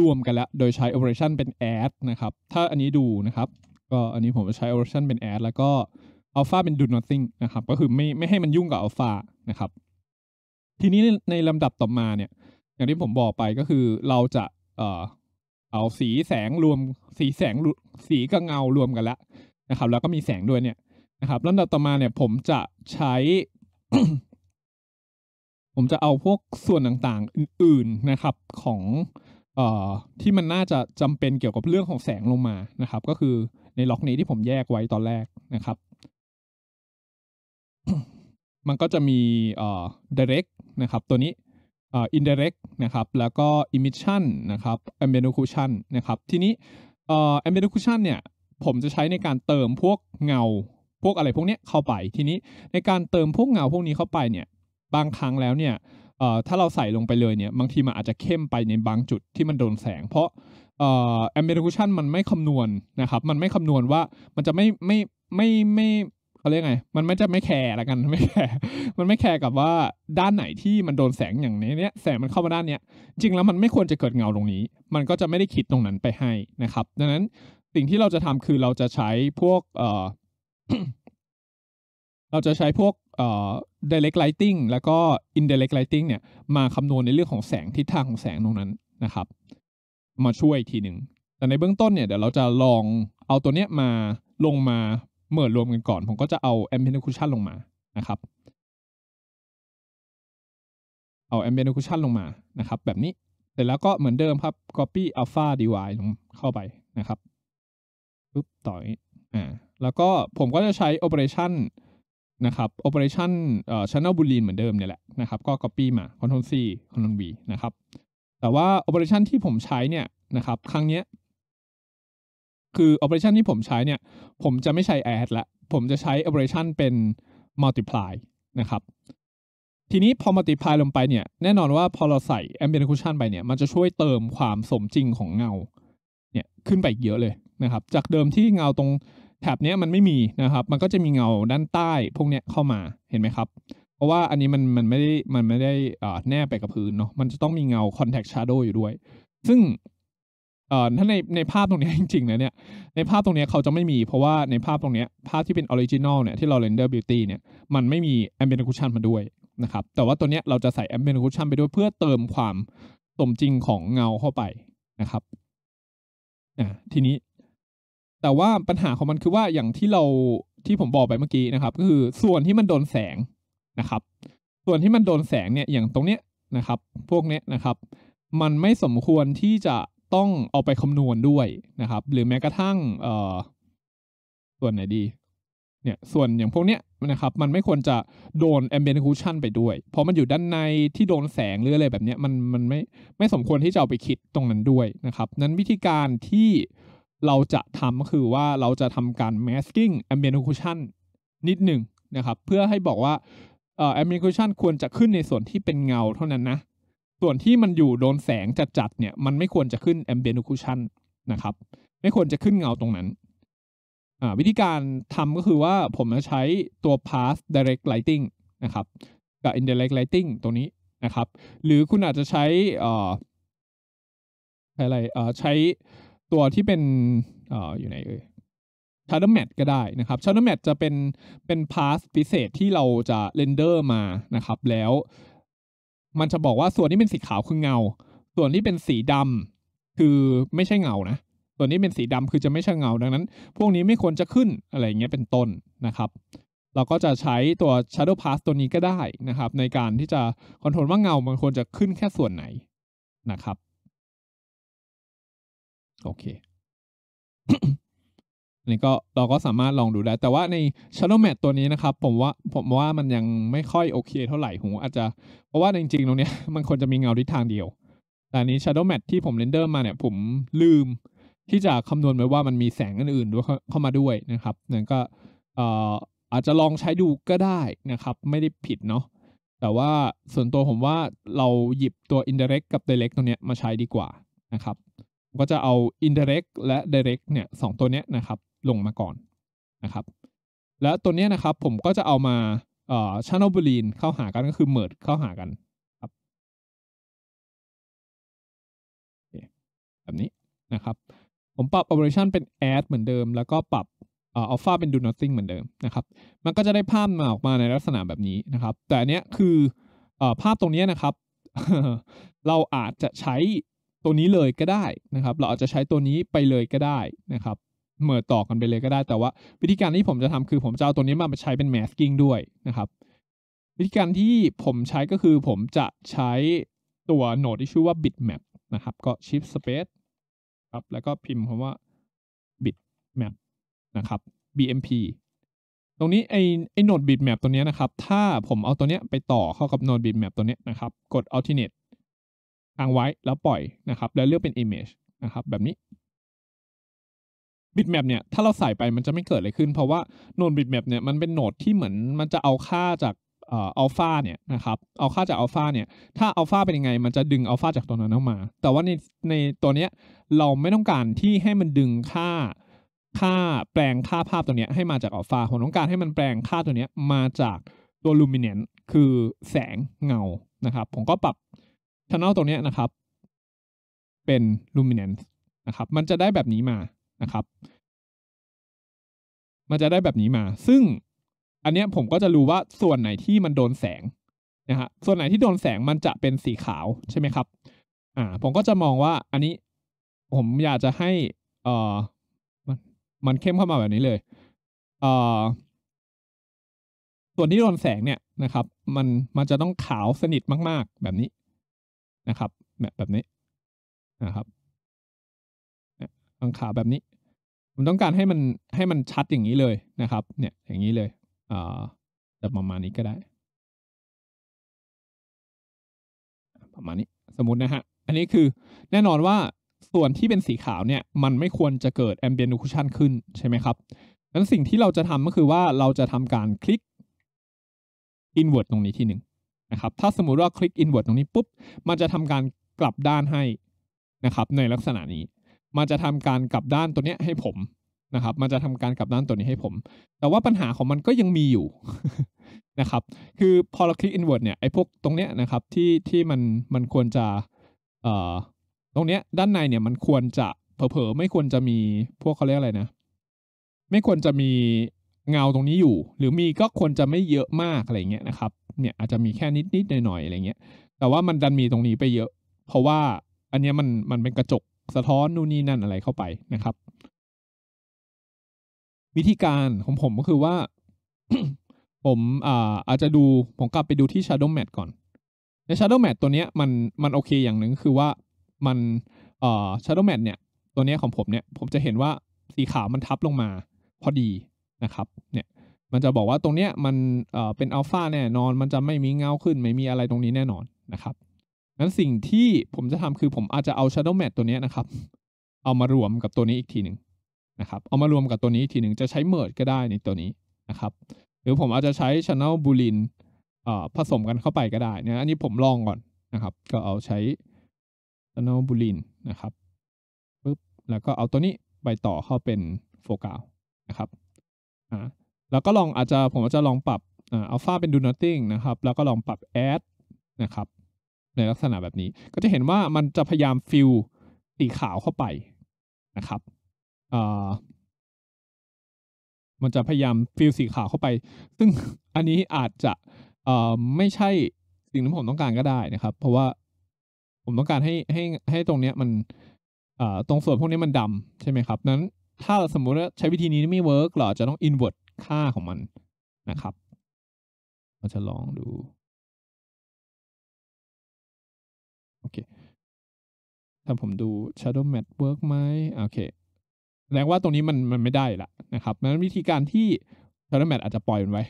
รวมกันแล้วโดยใช้ operation เป็น add นะครับ ถ้าอันนี้ดูนะครับ ก็อันนี้ผมจะใช้ operation เป็น add แล้วก็ alpha เป็น do nothing นะครับ ก็คือไม่ไม่ให้มันยุ่งกับ alpha นะครับ ทีนี้ในลำดับต่อมาเนี่ย อย่างที่ผมบอกไปก็คือเราจะเอาสีแสงรวมสีแสงสีกับเงารวมกันแล้วนะครับ แล้วก็มีแสงด้วยเนี่ยนะครับลำดับต่อมาเนี่ยผมจะใช้ ผมจะเอาพวกส่วนต่างๆ อื่นๆนะครับของเอ่อที่มันน่าจะจำเป็นเกี่ยวกับเรื่องของแสงลงมานะครับ ก็คือในล็อกนี้ที่ผมแยกไว้ตอนแรกนะครับ มันก็จะมีเอ่อ direct นะครับ ตัวนี้เอ่อ indirect นะครับ แล้วก็ emission นะครับ ambient occlusion นะครับ ทีนี้เอ่อ ambient occlusion เนี่ย ผมจะใช้ในการเติมพวกเงาพวกอะไรพวกนี้เข้าไป ทีนี้ในการเติมพวกเงาพวกนี้เข้าไปเนี่ยบางครั้งแล้วเนี่ยเอ่อถ้าเราใส่ลงไปเลยเนี่ยบางทีมันอาจจะเข้มไปในบางจุดที่มันโดนแสงเพราะเอ่อแอมเบอร์คูชันมันไม่คำนวณนะครับ มันไม่คำนวณว่ามันจะไม่ไม่ไม่ไม่เขาเรียกไงมันไม่จะไม่แคร์ละกันไม่แคร์มันไม่แคร์กับว่าด้านไหนที่มันโดนแสงอย่างนี้เนี่ยแสงมันเข้ามาด้านเนี้ยจริงแล้วมันไม่ควรจะเกิดเงาตรงนี้ มันก็จะไม่ได้คิดตรงนั้นไปให้นะครับดังนั้นสิ่งที่เราจะทำคือเราจะใช้พวกเอ่อเราจะใช้พวกเอ่อ direct lighting แล้วก็ indirect lighting เนี่ยมาคำนวณในเรื่องของแสงทิศทางของแสงตรงนั้นนะครับ มาช่วยทีหนึ่งแต่ในเบื้องต้นเนี่ยเดี๋ยวเราจะลองเอาตัวเนี้ยมาลงมาเมื่อรวมกันก่อน ผมก็จะเอา ambient occlusion ลงมานะครับ เอา ambient occlusion ลงมานะครับ แบบนี้เสร็จแล้วก็เหมือนเดิมครับ copy alpha d ฟาดีวลงเข้าไปนะครับปุ๊บต่อยอ่าแล้วก็ผมก็จะใช้ operation นะครับ operation channel boolean เหมือนเดิมเนี่ยแหละนะครับก็ copy มา control c control v นะครับ แต่ว่า operation ที่ผมใช้เนี่ยนะครับครั้งเนี้ยคือ operation ที่ผมใช้เนี่ยผมจะไม่ใช้ add ละผมจะใช้ operation เป็น multiply นะครับทีนี้พอ multiply ลงไปเนี่ย แน่นอนว่าพอเราใส่ ambient cushion ไปเนี่ย มันจะช่วยเติมความสมจริงของเงา เนี่ยขึ้นไปเยอะเลยนะครับ จากเดิมที่เงาตรงแถบนี้มันไม่มีนะครับ มันก็จะมีเงาด้านใต้พวกเนี้ยเข้ามา เห็นไหมครับ เพราะว่าอันนี้มันมันไม่ได้มันไม่ได้แนบไปกับพื้นเนาะ มันจะต้องมีเงาคอนแทคชาร์โดอยู่ด้วย ซึ่งอ่อถ้าในในภาพตรงนี้จริงๆนะเนี่ย ในภาพตรงนี้เขาจะไม่มีเพราะว่าในภาพตรงนี้ภาพที่เป็นออริจินอลเนี่ยที่เราเรนเดอร์บิวตี้เนี่ย มันไม่มีแอมเบียนคูชันมาด้วยนะครับ แต่ว่าตัวเนี้ยเราจะใส่แอมเบียนคูชันไปด้วยเพื่อเติมความสมจริงของเงาเข้าไปนะครับ อ่าทีนี้แต่ว่าปัญหาของมันคือว่าอย่างที่เราที่ผมบอกไปเมื่อกี้นะครับ ก็คือส่วนที่มันโดนแสงนะครับ ส่วนที่มันโดนแสงเนี่ยอย่างตรงเนี้ยนะครับ พวกเนี้ยนะครับ มันไม่สมควรที่จะต้องเอาไปคำนวณด้วยนะครับ หรือแม้กระทั่งเอ่อส่วนไหนดี เนี่ย ส่วนอย่างพวกเนี้ยนะครับ มันไม่ควรจะโดน ambient occlusion ไปด้วย เพราะมันอยู่ด้านในที่โดนแสงหรืออะไรแบบเนี้ยมันมันไม่ไม่สมควรที่จะเอาไปคิดตรงนั้นด้วยนะครับนั้นวิธีการที่เราจะทำก็คือว่าเราจะทำการ masking ambient occlusion นิดหนึ่งนะครับ เพื่อให้บอกว่าเอ่อ ambient occlusion ควรจะขึ้นในส่วนที่เป็นเงาเท่านั้นนะส่วนที่มันอยู่โดนแสงจัดๆเนี่ยมันไม่ควรจะขึ้น ambient occlusion นะครับไม่ควรจะขึ้นเงาตรงนั้นวิธีการทำก็คือว่าผมจะใช้ตัว pass direct lighting นะครับกับ indirect lighting ตรงนี้นะครับ หรือคุณอาจจะใช้อะไรใช้ตัวที่เป็นออยู่ไหนเอ่ยชาร์ดแมทก็ได้นะครับชาร์ดแมทจะเป็น เป็นพาสพิเศษที่เราจะเรนเดอร์มา นะครับ แล้ว มันจะบอกว่าส่วนที่เป็นสีขาวคือเงา ส่วนที่เป็นสีดำคือไม่ใช่เงา นะ ส่วนนี้เป็นสีดำคือจะไม่ใช่เงาดังนั้น พวกนี้ไม่ควรจะขึ้น อะไรเงี้ย เป็นต้น นะครับ เราก็จะใช้ตัว shadow pass ตัวนี้ก็ได้นะครับ ในการที่จะ คอนโทรลว่าเงา มันควรจะขึ้นแค่ส่วนไหน นะครับโอเคนี่ก็เราก็สามารถลองดูได้ แต่ว่าใน Shadow Mat ตัวนี้นะครับ ผมว่าผมว่ามันยังไม่ค่อยโอเคเท่าไหร่ผมอาจจะเพราะว่าจริงๆตรงเนี้ยมันควรจะมีเงาทิศทางเดียว แต่นี้ Shadow Mat ที่ผมเรนเดอร์มาเนี่ย ผมลืมที่จะคำนวณไว้ว่ามันมีแสงอื่นๆด้วยเข้ามาด้วยนะครับนั่นก็ออาจจะลองใช้ดูก็ได้นะครับ ไม่ได้ผิดเนาะ แต่ว่าส่วนตัวผมว่าเราหยิบตัว indirect กับ direct ตัวเนี้ยมาใช้ดีกว่านะครับก็จะเอา indirect และ direct เนี่ยสองตัวเนี้ยนะครับ ลงมาก่อนนะครับ และตัวเนี้ยนะครับ ผมก็จะเอามาเอ่อ channel boolean เข้าหากันก็คือ merge เข้าหากันครับแบบนี้นะครับ ผมปรับ operation เป็น add เหมือนเดิม แล้วก็ปรับเอ่อ alpha เป็น do nothing เหมือนเดิมนะครับ มันก็จะได้ภาพมาออกมาในลักษณะแบบนี้นะครับ แต่อันเนี้ยคือเอ่อภาพตรงเนี้ยนะครับ เราอาจจะใช้ตัวนี้เลยก็ได้นะครับ เราอาจจะใช้ตัวนี้ไปเลยก็ได้นะครับ เหมือต่อกันไปเลยก็ได้แต่ว่าวิธีการที่ผมจะทำคือผมจะเอาตัวนี้มาใช้เป็น masking ด้วยนะครับ วิธีการที่ผมใช้ก็คือผมจะใช้ตัวโหนดที่ชื่อว่า bitmap นะครับก็ shift space ครับแล้วก็พิมพ์คำว่า bitmap นะครับ bmp ตรงนี้ไอไอโหนด bitmap ตัวนี้นะครับ ถ้าผมเอาตัวเนี้ยไปต่อเข้ากับโหนด bitmap ตัวเนี้ยนะครับ กด alternate ค้างไว้แล้วปล่อยนะครับแล้วเลือกเป็น image นะครับ แบบนี้บิตแมปเนี่ยถ้าเราใส่ไปมันจะไม่เกิดอะไรขึ้น เพราะว่าโนดบิตแมปเนี่ยมันเป็นโนดที่เหมือนมันจะเอาค่าจากอัลฟาเนี่ยนะครับ เอาค่าจากอัลฟาเนี่ย ถ้าอัลฟาเป็นยังไง มันจะดึงอัลฟาจากตัวนั้นออกมา แต่ว่าในในตัวเนี้ยเราไม่ต้องการที่ให้มันดึงค่าค่าแปลงค่าภาพตัวเนี้ยให้มาจากอัลฟาผมต้องการให้มันแปลงค่าตัวเนี้ยมาจากตัวลูมิเนนต์คือแสงเงานะครับ ผมก็ปรับชันแนลตรงนี้นะครับ เป็นลูมิเนนซ์นะครับ มันจะได้แบบนี้มานะครับ มันจะได้แบบนี้มา ซึ่งอันนี้ผมก็จะรู้ว่าส่วนไหนที่มันโดนแสงนะฮะส่วนไหนที่โดนแสงมันจะเป็นสีขาวใช่ไหมครับ อ่า ผมก็จะมองว่าอันนี้ผมอยากจะให้เอ่อมัน มันเข้มเข้ามาแบบนี้เลยเอ่อส่วนที่โดนแสงเนี่ยนะครับ มันมันจะต้องขาวสนิทมากๆ แบบนี้นะครับแบบนี้นะครับอังขาแบบนี้ ผมต้องการให้มันให้มันชัดอย่างนี้เลยนะครับเนี่ยอย่างนี้เลยอ่าบบประมาณนี้ก็ได้ ประมาณนี้สมมตินะฮะอันนี้คือแน่นอนว่าส่วนที่เป็นสีขาวเนี่ยมันไม่ควรจะเกิด ambient occlusion ขึ้นใช่ไหมครับนั้นสิ่งที่เราจะทำก็คือว่าเราจะทำการคลิก inward ตรงนี้ที่หนึ่งนะครับ ถ้าสมมุติว่าคลิกอินเวอร์ตรงนี้ปุ๊บ มันจะทำการกลับด้านให้นะครับ ในลักษณะนี้ มันจะทำการกลับด้านตัวเนี้ยให้ผมนะครับ มันจะทำการกลับด้านตัวนี้ให้ผม แต่ว่าปัญหาของมันก็ยังมีอยู่นะครับ คือพอเราคลิกอินเวอร์ตเนี่ย ไอ้พวกตรงเนี้ยนะครับ ที่ที่มันมันควรจะ เอ่อ ตรงเนี้ยด้านในเนี่ย มันควรจะเผลอๆ ไม่ควรจะมี พวกเขาเรียกอะไรนะ ไม่ควรจะมีเงาตรงนี้อยู่ หรือมีก็ควรจะไม่เยอะมากอะไรเงี้ยนะครับเนี่ย อาจจะมีแค่นิดนิดหน่อยหน่อยอะไรเงี้ยแต่ว่ามันดันมีตรงนี้ไปเยอะ เพราะว่าอันนี้มันมันเป็นกระจกสะท้อนนู่นนี่นั่นอะไรเข้าไปนะครับ วิธีการของผมก็คือว่าผมอ่าอาจจะดูผมกลับไปดูที่ Shadow Mat ก่อน ใน Shadow Mat ตัวเนี้ยมันมันโอเคอย่างหนึ่งคือว่ามันเอ่อ Shadow Mat เนี่ย ตัวเนี้ยของผมเนี่ยผมจะเห็นว่าสีขาวมันทับลงมา พอดีนะครับ เนี่ย มันจะบอกว่าตรงเนี้ยมันเอ่อเป็นอัลฟาแน่นอน มันจะไม่มีเงาขึ้น ไม่มีอะไรตรงนี้แน่นอนนะครับนั้นสิ่งที่ผมจะทำคือผมอาจจะเอา Shadow Mat ตัวเนี้ยนะครับ เอามารวมกับตัวนี้อีกทีหนึ่งนะครับ เอามารวมกับตัวนี้อีกทีหนึ่งจะใช้เมิร์ดก็ได้ในตัวนี้นะครับ หรือผมอาจจะใช้ Channel บูลินเอ่อผสมกันเข้าไปก็ได้นะอันนี้ผมลองก่อนนะครับ ก็เอาใช้ Channel บูลินนะครับ ปึ๊บ แล้วก็เอาตัวนี้ไปต่อเข้าเป็นโฟกัสนะครับแล้วก็ลองอาจจะผมอาจจะลองปรับอัลฟาเป็น do nothing นะครับ แล้วก็ลองปรับ add นะครับในลักษณะแบบนี้ ก็จะเห็นว่ามันจะพยายามฟิลสีขาวเข้าไปนะครับมันจะพยายามฟิลสีขาวเข้าไป ซึ่งอันนี้อาจจะไม่ใช่สิ่งที่ผมต้องการก็ได้นะครับ เพราะว่าผมต้องการให้ให้ให้ตรงเนี้ยมันตรงส่วนพวกนี้มันดำใช่ไหมครับนั้นถ้าสมมุติว่าใช้วิธีนี้ไม่เวิร์กเรอจะต้องอินเวอร์ตค่าของมันนะครับเราจะลองดู โอเคถ้าผมดู shadow mat ิร์กไหมโอเคแสดงว่าตรงนี้มันมันไม่ได้ละนะครับนั้นวิธีการที่ shadow mat อาจจะปล่อยมันไว้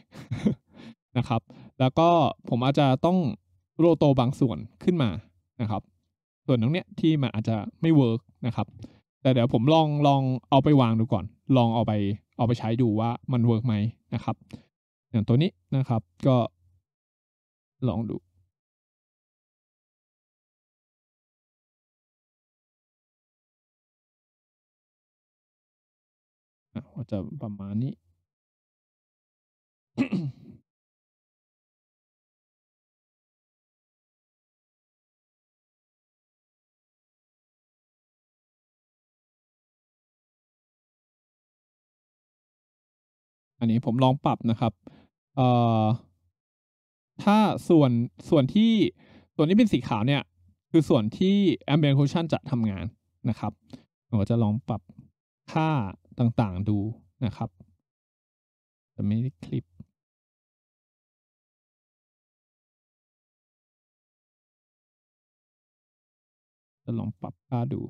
นะครับ แล้วก็ผมอาจจะต้องโรโตบางส่วนขึ้นมานะครับ ส่วนตรงเนี้ยที่มันอาจจะไม่เวิร์กนะครับแต่เดี๋ยวผมลองลองเอาไปวางดูก่อน ลองเอาไป เอาไปใช้ดูว่ามันเวิร์กไหมนะครับ อย่างตัวนี้นะครับก็ลองดู อ่ะจะประมาณนี้นนี้ผมลองปรับนะครับ เอ่อถ้าส่วนส่วนที่ ส่วนที่เป็นสีขาวเนี่ยคือส่วนที่ ambient occlusion จะทำงานนะครับ ผมจะลองปรับค่าต่างๆดูนะครับ จะไม่ได้คลิป จะลองปรับค่าดู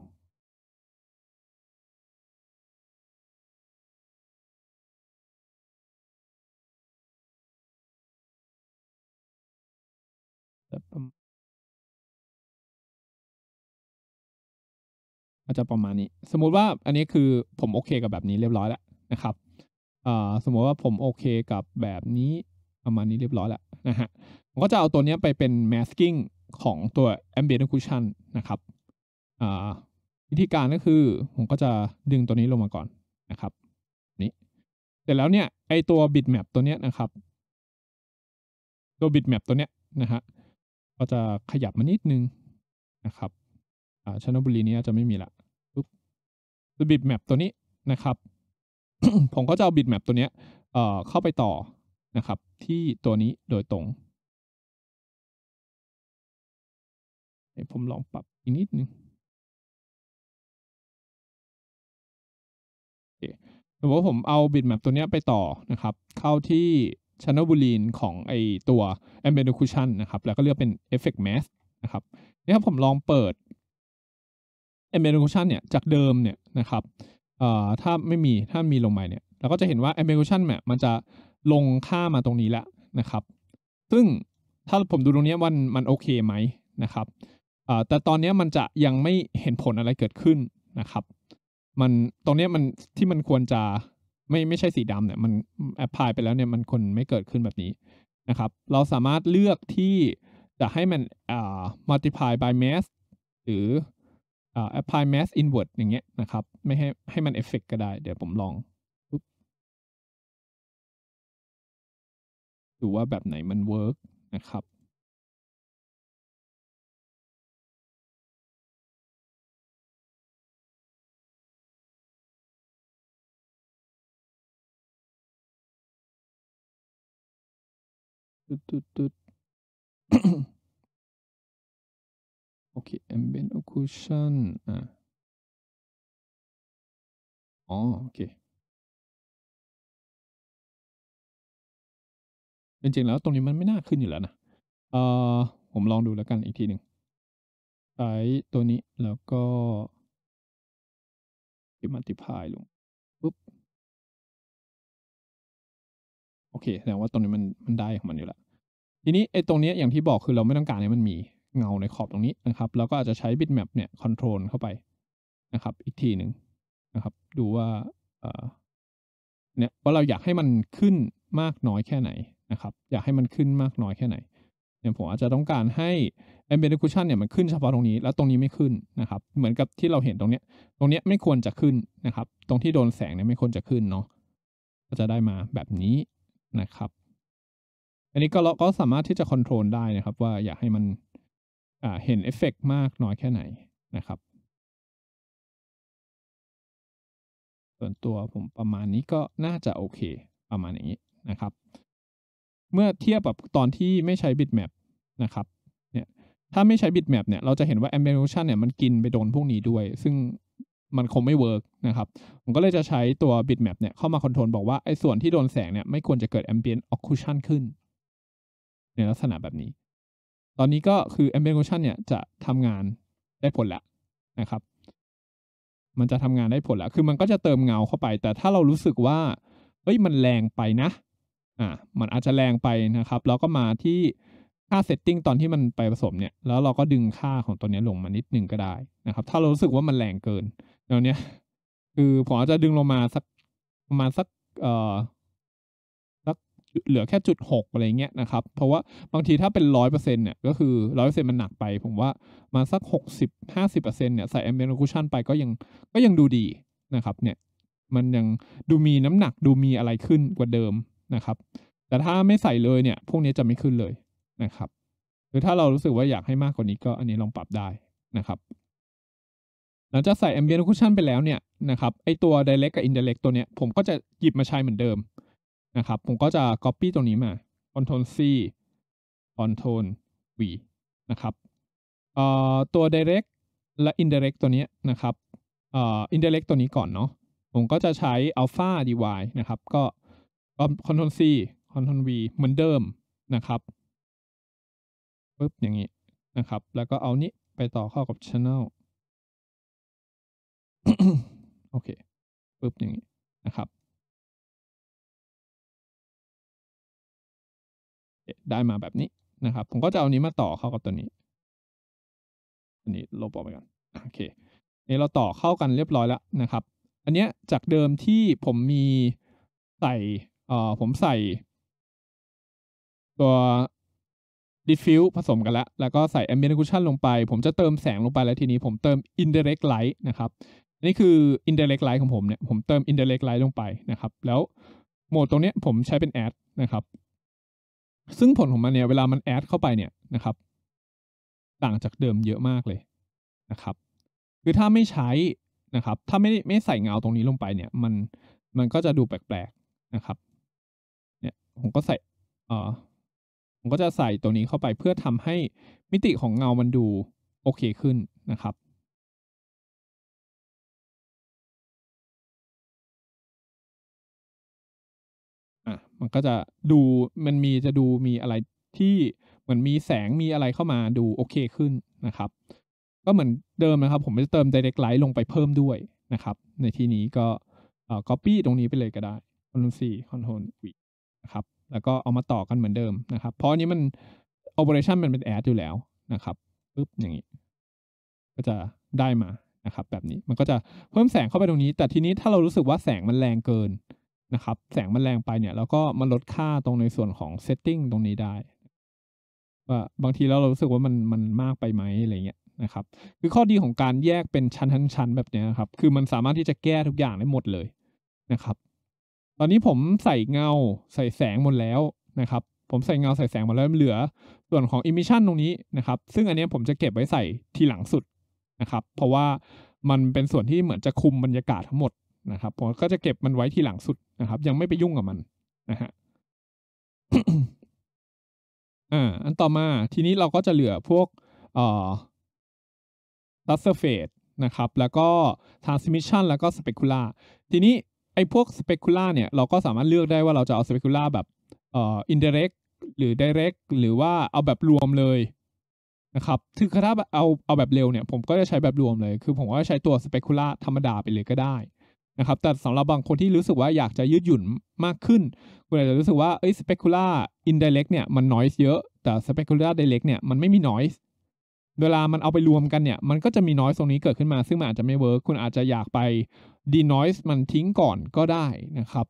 อาจจะประมาณนี้ สมมุติว่าอันนี้คือผมโอเคกับแบบนี้เรียบร้อยแล้วนะครับสมมติว่าผมโอเคกับแบบนี้ประมาณนี้เรียบร้อยแล้วนะฮะผมก็จะเอาตัวนี้ไปเป็น masking ของตัว ambient o c c l u s i o n นะครับวิธีการก็คือผมก็จะดึงตัวนี้ลงมาก่อนนะครับ นี่เสร็จแล้วเนี่ยไอตัว bitmap ตัวเนี้ยนะครับ ตัว bitmap ตัวเนี้ยนะฮะก็จะขยับมานิดนึงนะครับอ่าชนบุรีนี้จะไม่มีละ ปุ๊บบิดแมปตัวนี้นะครับ ผมก็จะเอาบิดแมปตัวเนี้ยเอ่อเข้าไปต่อนะครับ ที่ตัวนี้โดยตรงผมลองปรับอีกนิดนึงสมมติว่าผมเอาบิดแมปตัวนี้ไปต่อนะครับเข้าที่ชานอบูลีนของไอตัว a m b เ e n t Cushion นะครับ แล้วก็เลือกเป็น Effect Mask นะครับนี่ครับผมลองเปิด a m b เ e n t Cushion เนี่ยจากเดิมเนี่ยนะครับถ้าไม่มี ถ้ามีลงมาเนี่ย เราก็จะเห็นว่า a m b เ e n t Cushion เนี่ยมันจะลงค่ามาตรงนี้แล้วนะครับ ซึ่งถ้าผมดูตรงนี้มันมันโอเคไหมนะครับ แต่ตอนนี้มันจะยังไม่เห็นผลอะไรเกิดขึ้นนะครับ มันตรงนี้มันที่มันควรจะไม่ไม่ใช่สีดำเนี่ย มันแอพพลายไปแล้วเนี่ยมันคนไม่เกิดขึ้นแบบนี้นะครับ เราสามารถเลือกที่จะให้มันอ่า multiply by mass หรืออ่า apply mass inward อย่างเงี้ยนะครับ ไม่ให้ให้มันเอฟเฟกก็ได้ เดี๋ยวผมลองดูว่าแบบไหนมันเวิร์กนะครับโอเค ambient occlusion อ่ะอ๋อโอเคจริงๆแล้วตรงนี้มันไม่น่าขึ้นอยู่แล้วนะ เอ่อ ผมลองดูแล้วกันอีกทีหนึ่งใช้ตัวนี้แล้วก็ multiply ลงปุ๊บโอเคแสดงว่าตรงนี้มันมันได้ของมันอยู่ละทีนี้ไอ้ตรงนี้อย่างที่บอกคือเราไม่ต้องการให้มันมีเงาในขอบตรงนี้นะครับเราก็อาจจะใช้บิตแมปเนี่ยคอนโทรลเข้าไปนะครับ อีกทีหนึ่งนะครับ ดูว่าเนี่ยว่าเราอยากให้มันขึ้นมากน้อยแค่ไหนนะครับ อยากให้มันขึ้นมากน้อยแค่ไหนเนี่ยผมอาจจะต้องการให้ ambient o c c l u s i o n เนี่ยมันขึ้นเฉพาะตรงนี้แล้วตรงนี้ไม่ขึ้นนะครับ เหมือนกับที่เราเห็นตรงเนี้ย ตรงเนี้ยไม่ควรจะขึ้นนะครับ ตรงที่โดนแสงเนี่ยไม่ควรจะขึ้นเนาะก็จะได้มาแบบนี้นะครับ อันนี้ก็เราก็สามารถที่จะคอนโทรลได้นะครับว่าอยากให้มันเห็นเอฟเฟกมากน้อยแค่ไหนนะครับ ส่วนตัวผมประมาณนี้ก็น่าจะโอเค ประมาณอย่างนี้นะครับ เมื่อเทียบกับตอนที่ไม่ใช้บิตแมปนะครับเนี่ยถ้าไม่ใช้บิตแมปเนี่ย เราจะเห็นว่า a m b i t i o n เนี่ยมันกินไปโดนพวกนี้ด้วย ซึ่งมันคงไม่เวิร์กนะครับ ผมก็เลยจะใช้ตัว bitmap เนี่ย เข้ามาคอนโทรลบอกว่าไอ้ส่วนที่โดนแสงเนี่ยไม่ควรจะเกิด ambient occlusion ขึ้น ในลักษณะแบบนี้ ตอนนี้ก็คือ ambient occlusion เนี่ยจะทำงานได้ผลแล้วนะครับ มันจะทำงานได้ผลแล้ว คือมันก็จะเติมเงาเข้าไป แต่ถ้าเรารู้สึกว่าเอ้ย มันแรงไปนะ อ่า มันอาจจะแรงไปนะครับ แล้วก็มาที่ค่าเซตติ้งตอนที่มันไปผสมเนี่ย แล้วเราก็ดึงค่าของตัวนี้ลงมานิดนึงก็ได้นะครับ ถ้าเรารู้สึกว่ามันแรงเกินแนวเนี้ยคือผมจะดึงลงมาสักประมาณสักเอ่อสัก เหลือแค่จุดหกอะไรเงี้ยนะครับ เพราะว่าบางทีถ้าเป็นร้อยเปอร์เซ็นเนี่ยก็คือร้อยเปอร์เซ็นมันหนักไป ผมว่ามาสักหกสิบห้าสิบเปอร์เซ็นเนี่ยใส่แอมเบีนคูชั่นไปก็ยังก็ยังดูดีนะครับ เนี่ย มันยังดูมีน้ำหนักดูมีอะไรขึ้นกว่าเดิมนะครับ แต่ถ้าไม่ใส่เลยเนี่ย พวกนี้จะไม่ขึ้นเลยนะครับ หรือถ้าเรารู้สึกว่าอยากให้มากกว่านี้ก็อันนี้ลองปรับได้นะครับลังจากใส่ ambient occlusion ไปแล้วเนี่ยนะครับไอตัว direct กับ indirect ตัวเนี้ย ผมก็จะหยิบมาใช้เหมือนเดิมนะครับ ผมก็จะ copy ตัวนี้มา control c control v นะครับเอ่อตัว direct และ indirect ตัวเนี้ยนะครับเอ่อ indirect ตัวนี้ก่อนเนาะผมก็จะใช้ alpha dy นะครับก็ control c control v เหมือนเดิมนะครับปึ๊บอย่างนี้นะครับ แล้วก็เอานี้ไปต่อเข้ากับ channel โอเค ปึ๊บอย่างนี้นะครับ ได้มาแบบนี้นะครับ ผมก็จะเอานี้มาต่อเข้ากับตัวนี้อันนี้ลบออกไปก่อน โอเค นี่เราต่อเข้ากันเรียบร้อยแล้วนะครับ อันเนี้ยจากเดิมที่ผมมีใส่ เอ่อ ผมใส่ ตัวดิฟฟิวผสมกันแล้ว แล้วก็ใส่ Ambient Occlusion ลงไป ผมจะเติมแสงลงไป แล้วทีนี้ผมเติม Indirect Light นะครับนี่คือ indirect light ของผมเนี่ย ผมเติม indirect light ลงไปนะครับ แล้วโหมดตรงนี้ผมใช้เป็น add นะครับ ซึ่งผลของมันเนี่ยเวลามัน add เข้าไปเนี่ยนะครับ ต่างจากเดิมเยอะมากเลยนะครับ คือถ้าไม่ใช้นะครับ ถ้าไม่ไม่ใส่เงาตรงนี้ลงไปเนี่ย มันมันก็จะดูแปลกๆนะครับ เนี่ยผมก็ใส่เออผมก็จะใส่ตัวนี้เข้าไป เพื่อทำให้มิติของเงามันดูโอเคขึ้นนะครับมันก็จะดูมันมีจะดูมีอะไรที่ เหมือนมีแสงมีอะไรเข้ามาดูโอเคขึ้นนะครับ ก็เหมือนเดิมนะครับ ผมจะเติม direct light ลงไปเพิ่มด้วยนะครับในที่นี้ก็เอ่อ copy ตรงนี้ไปเลยก็ได้ control C control V นะครับ แล้วก็เอามาต่อกันเหมือนเดิมนะครับ เพราะอันนี้มัน operation มันเป็น add อยู่แล้วนะครับปึ๊บอย่างนี้ ก็จะได้มานะครับ แบบนี้มันก็จะเพิ่มแสงเข้าไปตรงนี้ แต่ทีนี้ถ้าเรารู้สึกว่าแสงมันแรงเกินนะครับแสงมันแรงไปเนี่ยแล้วก็มันลดค่าตรงในส่วนของเซตติ้งตรงนี้ได้ว่าบางทีแล้วเรารู้สึกว่ามันมันมากไปไหมอะไรเงี้ยนะครับ คือข้อดีของการแยกเป็นชั้นชั้นชั้นแบบนี้ครับคือมันสามารถที่จะแก้ทุกอย่างได้หมดเลยนะครับ ตอนนี้ผมใส่เงาใส่แสงหมดแล้วนะครับผมใส่เงาใส่แสงหมดแล้วเหลือส่วนของอิมิชันตรงนี้นะครับซึ่งอันนี้ผมจะเก็บไว้ใส่ทีหลังสุดนะครับ เพราะว่ามันเป็นส่วนที่เหมือนจะคุมบรรยากาศทั้งหมดนะครับผมก็จะเก็บมันไว้ที่หลังสุดนะครับ ยังไม่ไปยุ่งกับมันนะฮะอ่าอันต่อมา ทีนี้เราก็จะเหลือพวกเอ่อ dust s u r f a e นะครับ แล้วก็ transmission แล้วก็ specula ทีนี้ไอ้พวก specula เนี่ย เราก็สามารถเลือกได้ว่าเราจะเอา specula แบบเอ่อ indirect หรือ direct หรือว่าเอาแบบรวมเลยนะครับถือถ้าเอาเอาแบบเร็วเนี่ยผมก็จะใช้แบบรวมเลยคือผมก็ใช้ตัว specula ธรรมดาไปเลยก็ได้นะครับแต่สำหรับบางคนที่รู้สึกว่าอยากจะยืดหยุ่นมากขึ้น คุณอาจจะรู้สึกว่าเอ้ยสเปกุล่าอินเดเรกเนี่ยมันนอยส์เยอะ แต่สเปกุล่าเดเรกเนี่ยมันไม่มีนอยส์เวลามันเอาไปรวมกันเนี่ยมันก็จะมีนอยส์ตรงนี้เกิดขึ้นมา ซึ่งมันอาจจะไม่เวิร์กคุณอาจจะอยากไปดีนอยส์มันทิ้งก่อนก็ได้นะครับ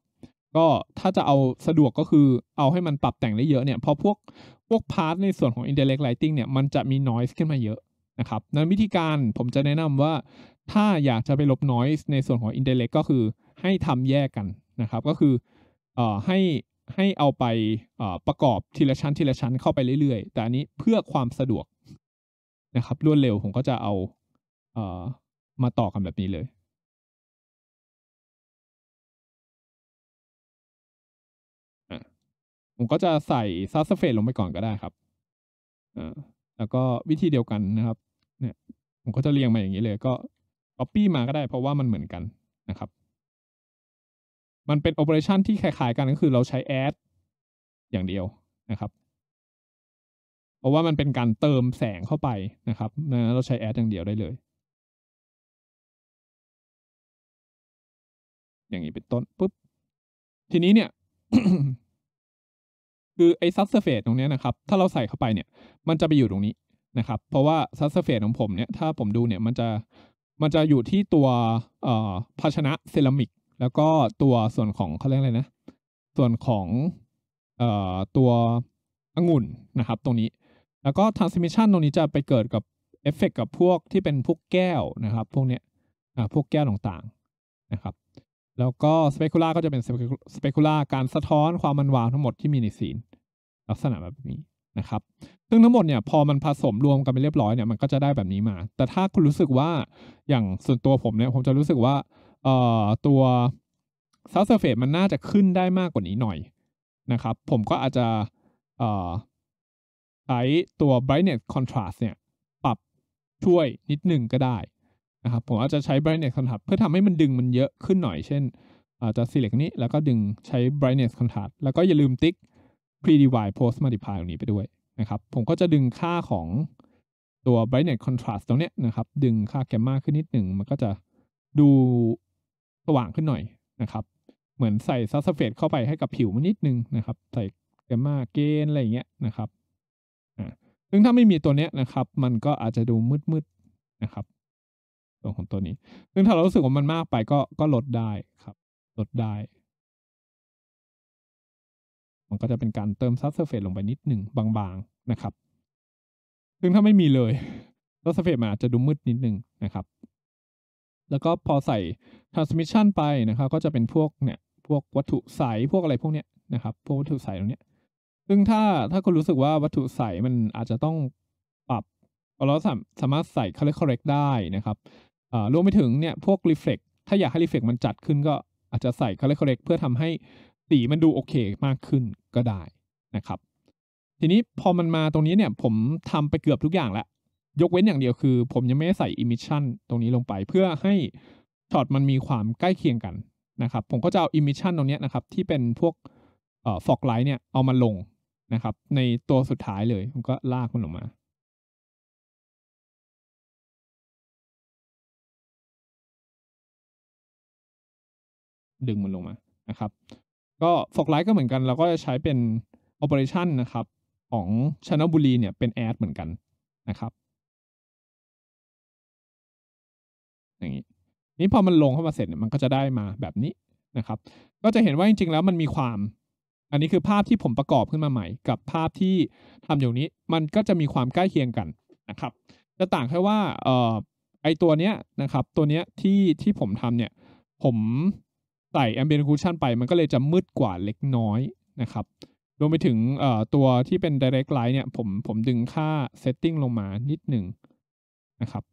ก็ถ้าจะเอาสะดวกก็คือเอาให้มันปรับแต่งได้เยอะเนี่ยเพราะพวกพวกพาร์ทในส่วนของอินเดเ c ็กไลติงเนี่ยมันจะมีนอยส์ขึ้นมาเยอะนะครับนั้นวิธีการผมจะแนะนำว่าถ้าอยากจะไปลบ noise ในส่วนของ i n นเ l l e c t ก็คือให้ทำแยกกันนะครับ ก็คืออให้ให้เอาไปประกอบทีละชั้นทีละชั้นเข้าไปเรื่อยๆ แต่อันนี้เพื่อความสะดวกนะครับ รวดเร็วผมก็จะเอาเอมาต่อกันแบบนี้เลย ผมก็จะใส่ซัสเฟสลงไปก่อนก็ได้ครับแล้วก็วิธีเดียวกันนะครับเนี่ย ผมก็จะเรียงมาอย่างนี้เลยก็ copy มาก็ได้เพราะว่ามันเหมือนกันนะครับ มันเป็น operation ที่คล้ายๆกันก็คือเราใช้ add อย่างเดียวนะครับ เพราะว่ามันเป็นการเติมแสงเข้าไปนะครับนะเราใช้ add อย่างเดียวได้เลย อย่างนี้เป็นต้นปุ๊บทีนี้เนี่ยคือไอ้ซั b เ u r f a c ฟตตรงนี้นะครับ ถ้าเราใส่เข้าไปเนี่ยมันจะไปอยู่ตรงนี้นะครับ เพราะว่าซั b s u r f a เฟตของผมเนี่ยถ้าผมดูเนี่ยมันจะมันจะอยู่ที่ตัวภาชนะเซรามิก แล้วก็ตัวส่วนของเขาเรียกอะไรนะ ส่วนของตัวองุ่นนะครับตรงนี้ แล้วก็ transmission ตรงนี้จะไปเกิดกับเอฟเฟกกับพวกที่เป็นพวกแก้วนะครับ พวกเนี้ยพวกแก้วต่างๆนะครับ แล้วก็สเปกุล่าก็จะเป็นสเปกุล่าการสะท้อนความมันวาวทั้งหมดที่มีในซีนลักษณะแบบนี้นะครับ ซึ่งทั้งหมดเนี่ยพอมันผสมรวมกันไปเรียบร้อยเนี่ยมันก็จะได้แบบนี้มา แต่ถ้าคุณรู้สึกว่าอย่างส่วนตัวผมเนี่ยผมจะรู้สึกว่าเอ่อตัวซับเซอร์เฟสมันน่าจะขึ้นได้มากกว่านี้หน่อยนะครับ ผมก็อาจจะเอ่อใช้ตัว brightness contrast เนี่ยปรับช่วยนิดนึงก็ได้นะครับผมอาจจะใช้ brightness contrast เพื่อทำให้มันดึงมันเยอะขึ้นหน่อยเช่นอาจจะ select นี้แล้วก็ดึงใช้ brightness contrast แล้วก็อย่าลืมติ๊ก pre-divide post multiply ตรงนี้ไปด้วยนะครับ ผมก็จะดึงค่าของตัว brightness contrast ตรงเนี้ยนะครับ ดึงค่าแกมมาขึ้นนิดหนึ่ง มันก็จะดูสว่างขึ้นหน่อยนะครับ เหมือนใส่ซัสเฟตเข้าไปให้กับผิวมันนิดนึงนะครับ ใส่แกมมาเกนอะไรเงี้ยนะครับ ซึ่งถ้าไม่มีตัวเนี้ยนะครับ มันก็อาจจะดูมืดๆนะครับตัวของตัวนี้ ซึ่งถ้าเรารู้สึกว่ามันมากไปก็ก็ลดได้ครับลดได้มันก็จะเป็นการเติมซับเซอร์เฟสลงไปนิดหนึ่งบางๆนะครับ ซึ่งถ้าไม่มีเลยซับเซอร์เฟสมันอาจจะดูมืดนิดหนึ่งนะครับ แล้วก็พอใส่ร r a ส์มิชชั่นไปนะครับ ก็จะเป็นพวกเนี่ยพวกวัตถุใส พวกอะไรพวกเนี้ยนะครับพวกวัตถุใสตรงเนี้ยซึ่งถ้าถ้าคุณรู้สึกว่าวัตถุใสมันอาจจะต้องปรับเราสามารถใส่ color correct ได้นะครับ รวมไปถึงเนี่ยพวก reflect ถ้าอยากให้ reflect มันจัดขึ้นก็อาจจะใส่ color correct เพื่อทำให้สีมันดูโอเคมากขึ้นก็ได้นะครับ ทีนี้พอมันมาตรงนี้เนี่ยผมทำไปเกือบทุกอย่างแล้ว ยกเว้นอย่างเดียวคือผมยังไม่ใส่ emission ตรงนี้ลงไปเพื่อให้ช็อตมันมีความใกล้เคียงกันนะครับ ผมก็จะเอา emission ตรงนี้นะครับ ที่เป็นพวกเอ่อฟอกไลท์เนี่ยเอามาลงนะครับ ในตัวสุดท้ายเลยผมก็ลากมันออกมา ดึงมันลงมานะครับก็ฟอกไลท์ก็เหมือนกันเราก็จะใช้เป็นโอเปอเรชันนะครับ ของชนบุรีเนี่ย เป็นแอดเหมือนกันนะครับอย่างนี้นี่พอมันลงเข้ามาเสร็จเนี่ยมันก็จะได้มาแบบนี้นะครับ ก็จะเห็นว่าจริงๆแล้วมันมีความ อันนี้คือภาพที่ผมประกอบขึ้นมาใหม่ กับภาพที่ทำอยู่นี้มันก็จะมีความใกล้เคียงกันนะครับ จะต่างแค่ว่าเอ่อไอตัวเนี้ยนะครับ ตัวเนี้ยที่ที่ผมทำเนี่ยผมใส่แอมเบียนคูชั่นไปมันก็เลยจะมืดกว่าเล็กน้อยนะครับรวมไปถึงตัวที่เป็น direct light เนี่ยผมผมดึงค่า setting ลงมานิดหนึ่งนะครับ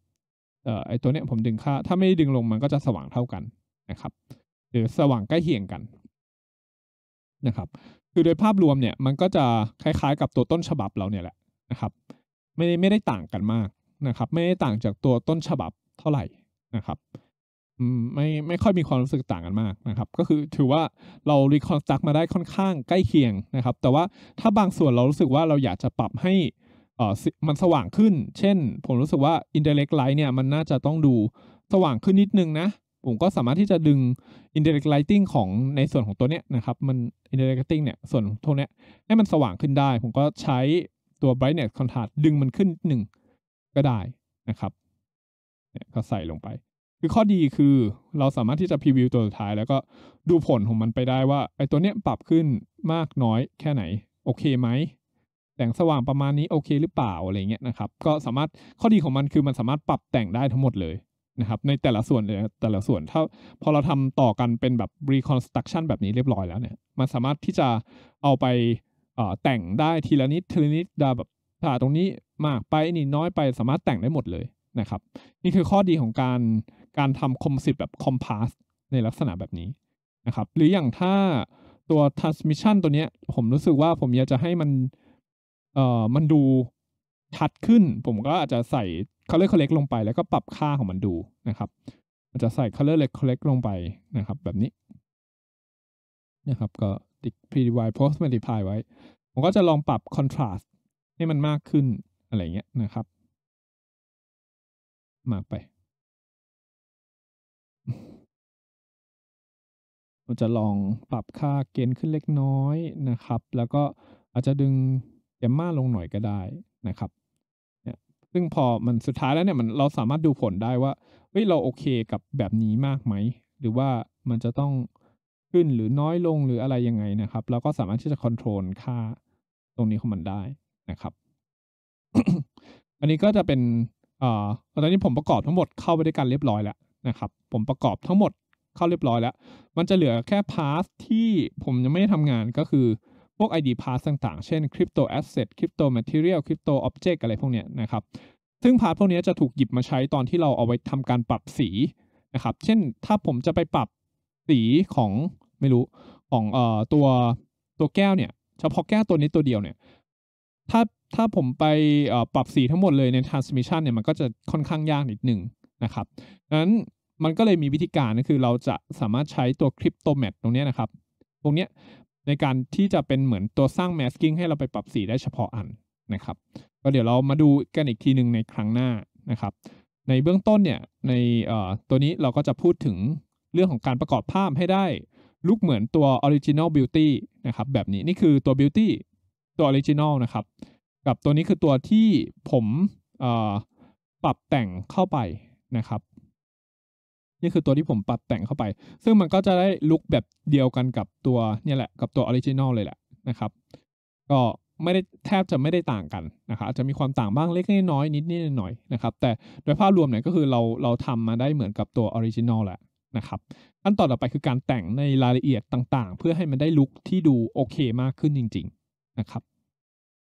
ไอตัวเนี้ยผมดึงค่าถ้าไม่ดึงลงมันก็จะสว่างเท่ากันนะครับหรือสว่างใกล้เคียงกันนะครับ คือโดยภาพรวมเนี่ยมันก็จะคล้ายๆกับตัวต้นฉบับเราเนี่ยแหละนะครับไม่ไม่ได้ต่างกันมากนะครับ ไม่ได้ต่างจากตัวต้นฉบับเท่าไหร่นะครับไม่ไม่ค่อยมีความรู้สึกต่างกันมากนะครับ ก็คือถือว่าเรารีคอนสักมาได้ค่อนข้างใกล้เคียงนะครับ แต่ว่าถ้าบางส่วนเรารู้สึกว่าเราอยากจะปรับให้อ่อมันสว่างขึ้นเช่น ผมรู้สึกว่า indirect light เนี่ยมันน่าจะต้องดูสว่างขึ้นนิดนึงนะ ผมก็สามารถที่จะดึง indirect lighting ของในส่วนของตัวเนี้ยนะครับ มัน indirect lighting เนี่ยส่วนตัวเนี้ยให้มันสว่างขึ้นได้ผมก็ใช้ตัว brightness contrast ดึงมันขึ้นหนึ่งก็ได้นะครับเนี่ยก็ใส่ลงไปคือข้อดีคือเราสามารถที่จะพรีวิวตัวสุดท้ายแล้วก็ดูผลของมันไปได้ว่าไอ้ตัวเนี้ยปรับขึ้นมากน้อยแค่ไหน โอเคไหมแสงสว่างประมาณนี้ โอเคหรือเปล่าอะไรเงี้ยนะครับก็สามารถข้อดีของมันคือมันสามารถปรับแต่งได้ทั้งหมดเลยนะครับในแต่ละส่วนเลยแต่ละส่วนถ้าพอเราทำต่อกันเป็นแบบ reconstruction แบบนี้เรียบร้อยแล้วเนี่ยมันสามารถที่จะเอาไปแต่งได้ทีละนิดทีละนิดดาแบบถ้าตรงนี้มากไปนี่น้อยไปสามารถแต่งได้หมดเลยนะครับนี่คือข้อดีของการการทำคมสิทธ์แบบคอมพาส ในลักษณะแบบนี้นะครับหรืออย่างถ้าตัวท r a n s m i s s i o นตัวเนี้ย ผมรู้สึกว่าผมอยากจะให้มันเอ่อมันดูชัดขึ้น ผมก็อาจจะใส่ color correct ลงไปแล้วก็ปรับค่าของมันดูนะครับอาจจะใส่ color correct ลงไปนะครับ แบบนี้นะครับก็ติด pre-divide post multiply ไว้ ผมก็จะลองปรับ contrast ให้มันมากขึ้นอะไรเงี้ยนะครับมากไป เราจะลองปรับค่าเกณฑ์ขึ้นเล็กน้อยนะครับ แล้วก็อาจจะดึงแกมมาลงหน่อยก็ได้นะครับ เนี่ย ซึ่งพอมันสุดท้ายแล้วเนี่ยมันเราสามารถดูผลได้ว่า เฮ้ยเราโอเคกับแบบนี้มากไหม หรือว่ามันจะต้องขึ้นหรือน้อยลงหรืออะไรยังไงนะครับเราก็สามารถที่จะควบคุมค่าตรงนี้ของมันได้นะครับ อันนี้ก็จะเป็นอ่อตอนนี้ผมประกอบทั้งหมดเข้าไปด้วยกันเรียบร้อยแล้วนะครับผมประกอบทั้งหมดเข้าเรียบร้อยแล้ว มันจะเหลือแค่พาสที่ผมยังไม่ได้ทำงานก็คือพวก ID p a s s ต่าง ๆ เช่น Crypto Asset Crypto Material Crypto Object อะไรพวกเนี้ยนะครับซึ่งพาสพวกนี้จะถูกหยิบมาใช้ตอนที่เราเอาไว้ทำการปรับสีนะครับเช่นถ้าผมจะไปปรับสีของไม่รู้ของเอ่อตัวตัวแก้วเนี่ยเฉพาะแก้วตัวนี้ตัวเดียวเนี่ยถ้าถ้าผมไปปรับสีทั้งหมดเลยใน transmission เนี่ยมันก็จะค่อนข้างยากนิดหนึ่งนะครับนั้นมันก็เลยมีวิธีการก็คือเราจะสามารถใช้ตัว c r y p t o m a ทตรงนี้นะครับ ตรงนี้ในการที่จะเป็นเหมือนตัวสร้าง masking ให้เราไปปรับสีได้เฉพาะอันนะครับก็เดี๋ยวเรามาดูกันอีกทีหนึ่งในครั้งหน้านะครับในเบื้องต้นเนี่ยในตัวนี้เราก็จะพูดถึงเรื่องของการประกอบภาพให้ได้ลุกเหมือนตัว original beauty นะครับแบบนี้นี่คือตัว beauty ตัวออริจินอลนะครับ กับตัวนี้คือตัวที่ผมปรับแต่งเข้าไปนะครับ นี่คือตัวที่ผมปรับแต่งเข้าไป ซึ่งมันก็จะได้ลุคแบบเดียวกันกับตัวเนี่ยแหละ กับตัวออริจินอลเลยแหละนะครับ ก็ไม่ได้แทบจะไม่ได้ต่างกันนะครับจจะมีความต่างบ้างเล็กน้อยนิดนิดหน่อยนะครับ แต่โดยภาพรวมเนี่ยก็คือเราเราทำมาได้เหมือนกับตัวออริจินอลแหละนะครับขั้นตอนต่อไปคือการแต่งในรายละเอียดต่างๆ เพื่อให้มันได้ลุคที่ดูโอเค มากขึ้นจริง ๆนะครับ